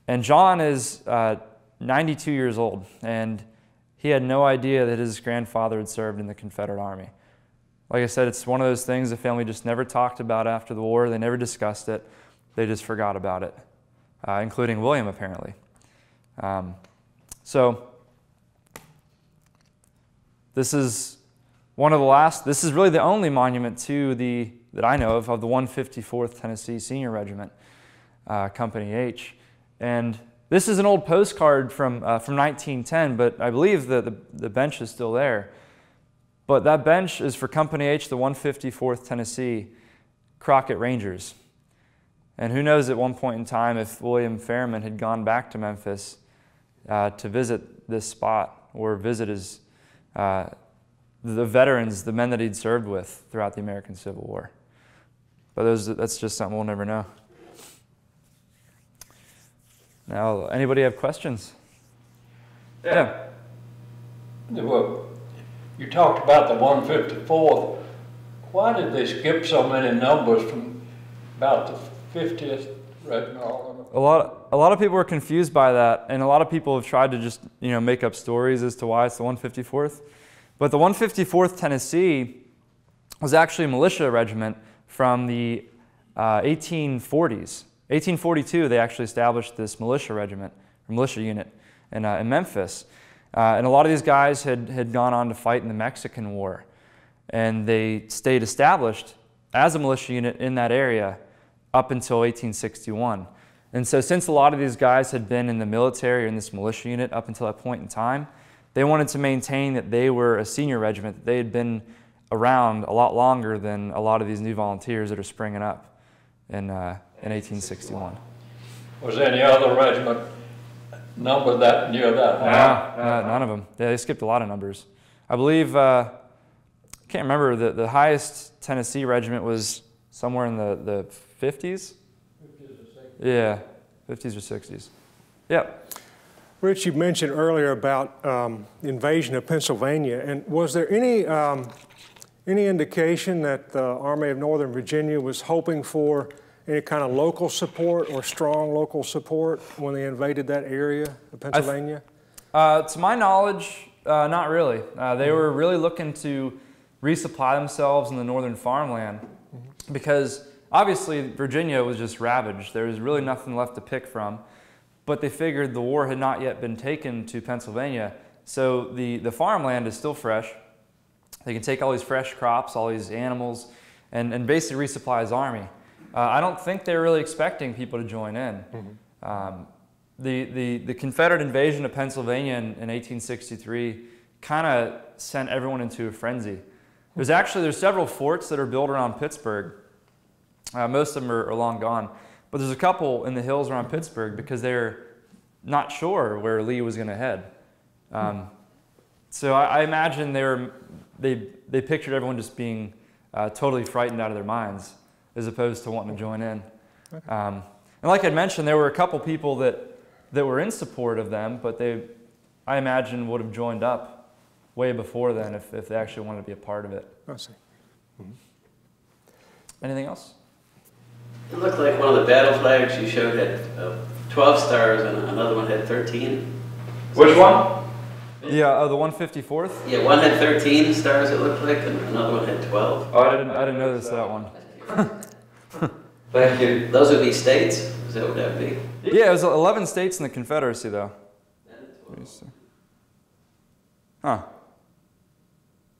And John is uh, 92 years old, and he had no idea that his grandfather had served in the Confederate Army. Like I said, it's one of those things the family just never talked about after the war. They never discussed it. They just forgot about it, uh, including William, apparently. Um, so, this is one of the last, this is really the only monument to the, that I know of, of the 154th Tennessee Senior Regiment, uh, Company H. And this is an old postcard from, uh, from 1910, but I believe that the, the bench is still there. But that bench is for Company H, the 154th Tennessee Crockett Rangers. And who knows at one point in time if William Fairman had gone back to Memphis uh, to visit this spot or visit his, uh, the veterans, the men that he'd served with throughout the American Civil War. But those, that's just something we'll never know. Now, anybody have questions? Yeah. yeah. Well, you talked about the 154th. Why did they skip so many numbers from about the 50th right A lot, a lot of people were confused by that, and a lot of people have tried to just you know make up stories as to why it's the 154th. But the 154th Tennessee was actually a militia regiment from the uh, 1840s. 1842, they actually established this militia regiment, or militia unit in, uh, in Memphis. Uh, and a lot of these guys had, had gone on to fight in the Mexican War. And they stayed established as a militia unit in that area up until 1861. And so, since a lot of these guys had been in the military or in this militia unit up until that point in time, they wanted to maintain that they were a senior regiment, that they had been around a lot longer than a lot of these new volunteers that are springing up in, uh, in 1861. Was any other regiment number that near that. Yeah, none of them. Yeah, they skipped a lot of numbers. I believe, uh, I can't remember, the, the highest Tennessee regiment was somewhere in the, the 50s? 50s yeah, 50s or 60s. Yep. Rich, you mentioned earlier about um, invasion of Pennsylvania, and was there any um, any indication that the Army of Northern Virginia was hoping for any kind of local support or strong local support when they invaded that area of Pennsylvania? Uh, to my knowledge, uh, not really. Uh, they mm-hmm. were really looking to resupply themselves in the northern farmland mm-hmm. because obviously Virginia was just ravaged. There was really nothing left to pick from. But they figured the war had not yet been taken to Pennsylvania, so the, the farmland is still fresh. They can take all these fresh crops, all these animals, and, and basically resupply his army. Uh, I don't think they're really expecting people to join in. Mm -hmm. um, the, the, the Confederate invasion of Pennsylvania in, in 1863 kind of sent everyone into a frenzy. There's actually there's several forts that are built around Pittsburgh. Uh, most of them are, are long gone, but there's a couple in the hills around Pittsburgh because they're not sure where Lee was going to head. Um, so I, I, imagine they were they they pictured everyone just being uh, totally frightened out of their minds as opposed to wanting to join in. Okay. Um, and like I mentioned, there were a couple people that, that were in support of them, but they, I imagine, would have joined up way before then if, if they actually wanted to be a part of it. I see. Mm -hmm. Anything else? It looked like one of the battle flags you showed had uh, 12 stars and another one had 13. Which one? Yeah, oh, the 154th? Yeah, one had 13 stars, it looked like, and another one had 12. Oh, I didn't, I didn't notice that one. Thank you. Those would be states? Is that what that would be? Yeah, it was 11 states in the Confederacy, though. Huh.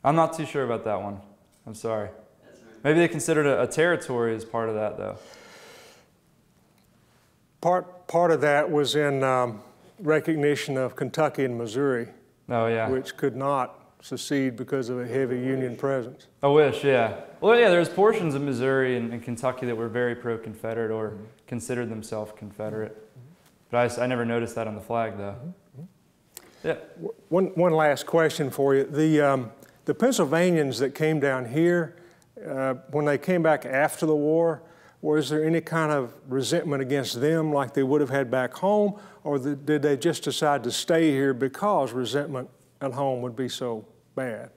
I'm not too sure about that one. I'm sorry. Maybe they considered a, a territory as part of that, though. Part, part of that was in um, recognition of Kentucky and Missouri. Oh, yeah. Which could not secede because of a heavy Union presence. I wish, yeah. Well, yeah, there's portions of Missouri and, and Kentucky that were very pro-Confederate or mm-hmm. considered themselves Confederate. Mm-hmm. But I, I, never noticed that on the flag, though. Mm-hmm. Yeah. One, one last question for you. The, um, the Pennsylvanians that came down here, uh, when they came back after the war, was there any kind of resentment against them like they would have had back home, or the, did they just decide to stay here because resentment at home would be so bad.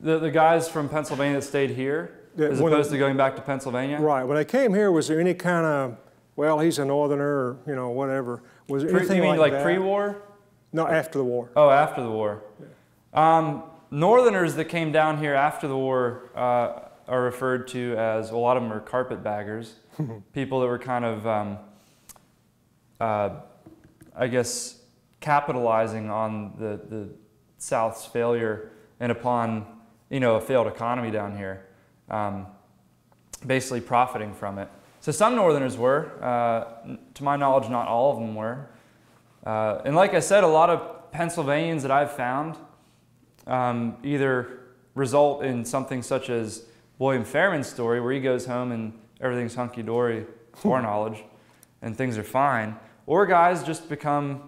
The, the guys from Pennsylvania that stayed here, yeah, as opposed they, to going back to Pennsylvania? Right. When they came here, was there any kind of, well, he's a northerner, or, you know, whatever. Was there pre, anything you mean like, like pre-war? No, after the war. Oh, after the war. Yeah. Um, northerners that came down here after the war uh, are referred to as, a lot of them are carpetbaggers, people that were kind of, um, uh, I guess, capitalizing on the, the South's failure and upon you know a failed economy down here, um, basically profiting from it. So some Northerners were, uh, to my knowledge, not all of them were. Uh, and like I said, a lot of Pennsylvanians that I've found um, either result in something such as William Fairman's story, where he goes home and everything's hunky dory, foreknowledge, knowledge, and things are fine, or guys just become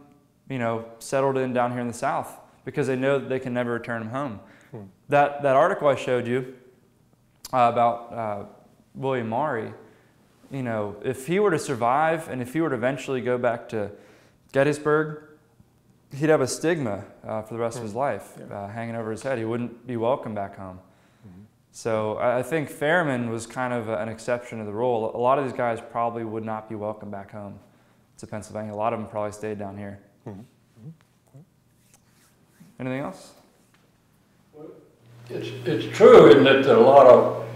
you know, settled in down here in the South because they know that they can never return them home. Hmm. That, that article I showed you uh, about uh, William Maury, you know, if he were to survive and if he were to eventually go back to Gettysburg, he'd have a stigma uh, for the rest hmm. of his hmm. life yeah. Uh, hanging over his head. He wouldn't be welcome back home. Hmm. So I think Fairman was kind of an exception to the rule. A lot of these guys probably would not be welcome back home to Pennsylvania. A lot of them probably stayed down here. Mm-hmm. Anything else? It's, it's true in that a lot of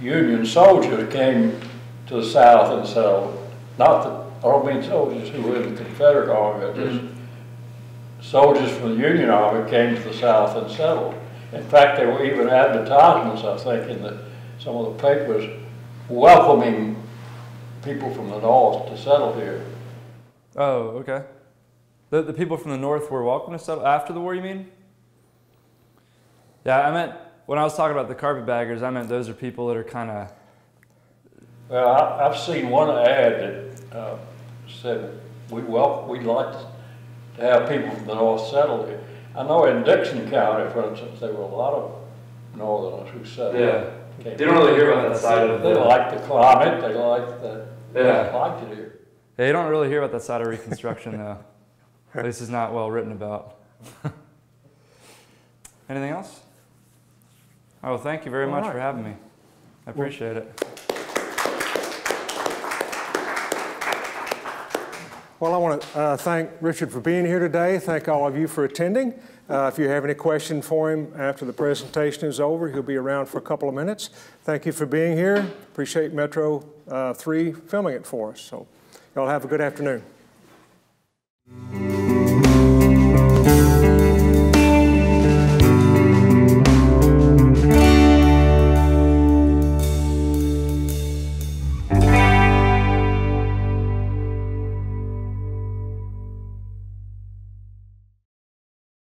Union soldiers came to the South and settled. Not the, I don't mean soldiers who were in the Confederate Army, but just mm -hmm. soldiers from the Union Army came to the South and settled. In fact, there were even advertisements, I think, in the, some of the papers welcoming people from the North to settle here. Oh, okay. The, the people from the north were welcome to settle after the war, you mean? Yeah, I meant, when I was talking about the carpetbaggers, I meant those are people that are kind of. Well, I, have seen one ad that uh, said, we wel- we'd like to have people from the north settle here. I know in Dixon County, for instance, there were a lot of northerners who settled. Yeah. They don't really hear about that side of it. They like the climate, they like the, yeah. they liked it here. They don't really hear about that side of Reconstruction, though. This is not well written about. Anything else? Oh, well, thank you very All much right. for having me. I appreciate well, it. Well, I want to uh, thank Richard for being here today. Thank all of you for attending. Uh, if you have any questions for him after the presentation is over, he'll be around for a couple of minutes. Thank you for being here. Appreciate Metro uh, 3 filming it for us. So y'all have a good afternoon.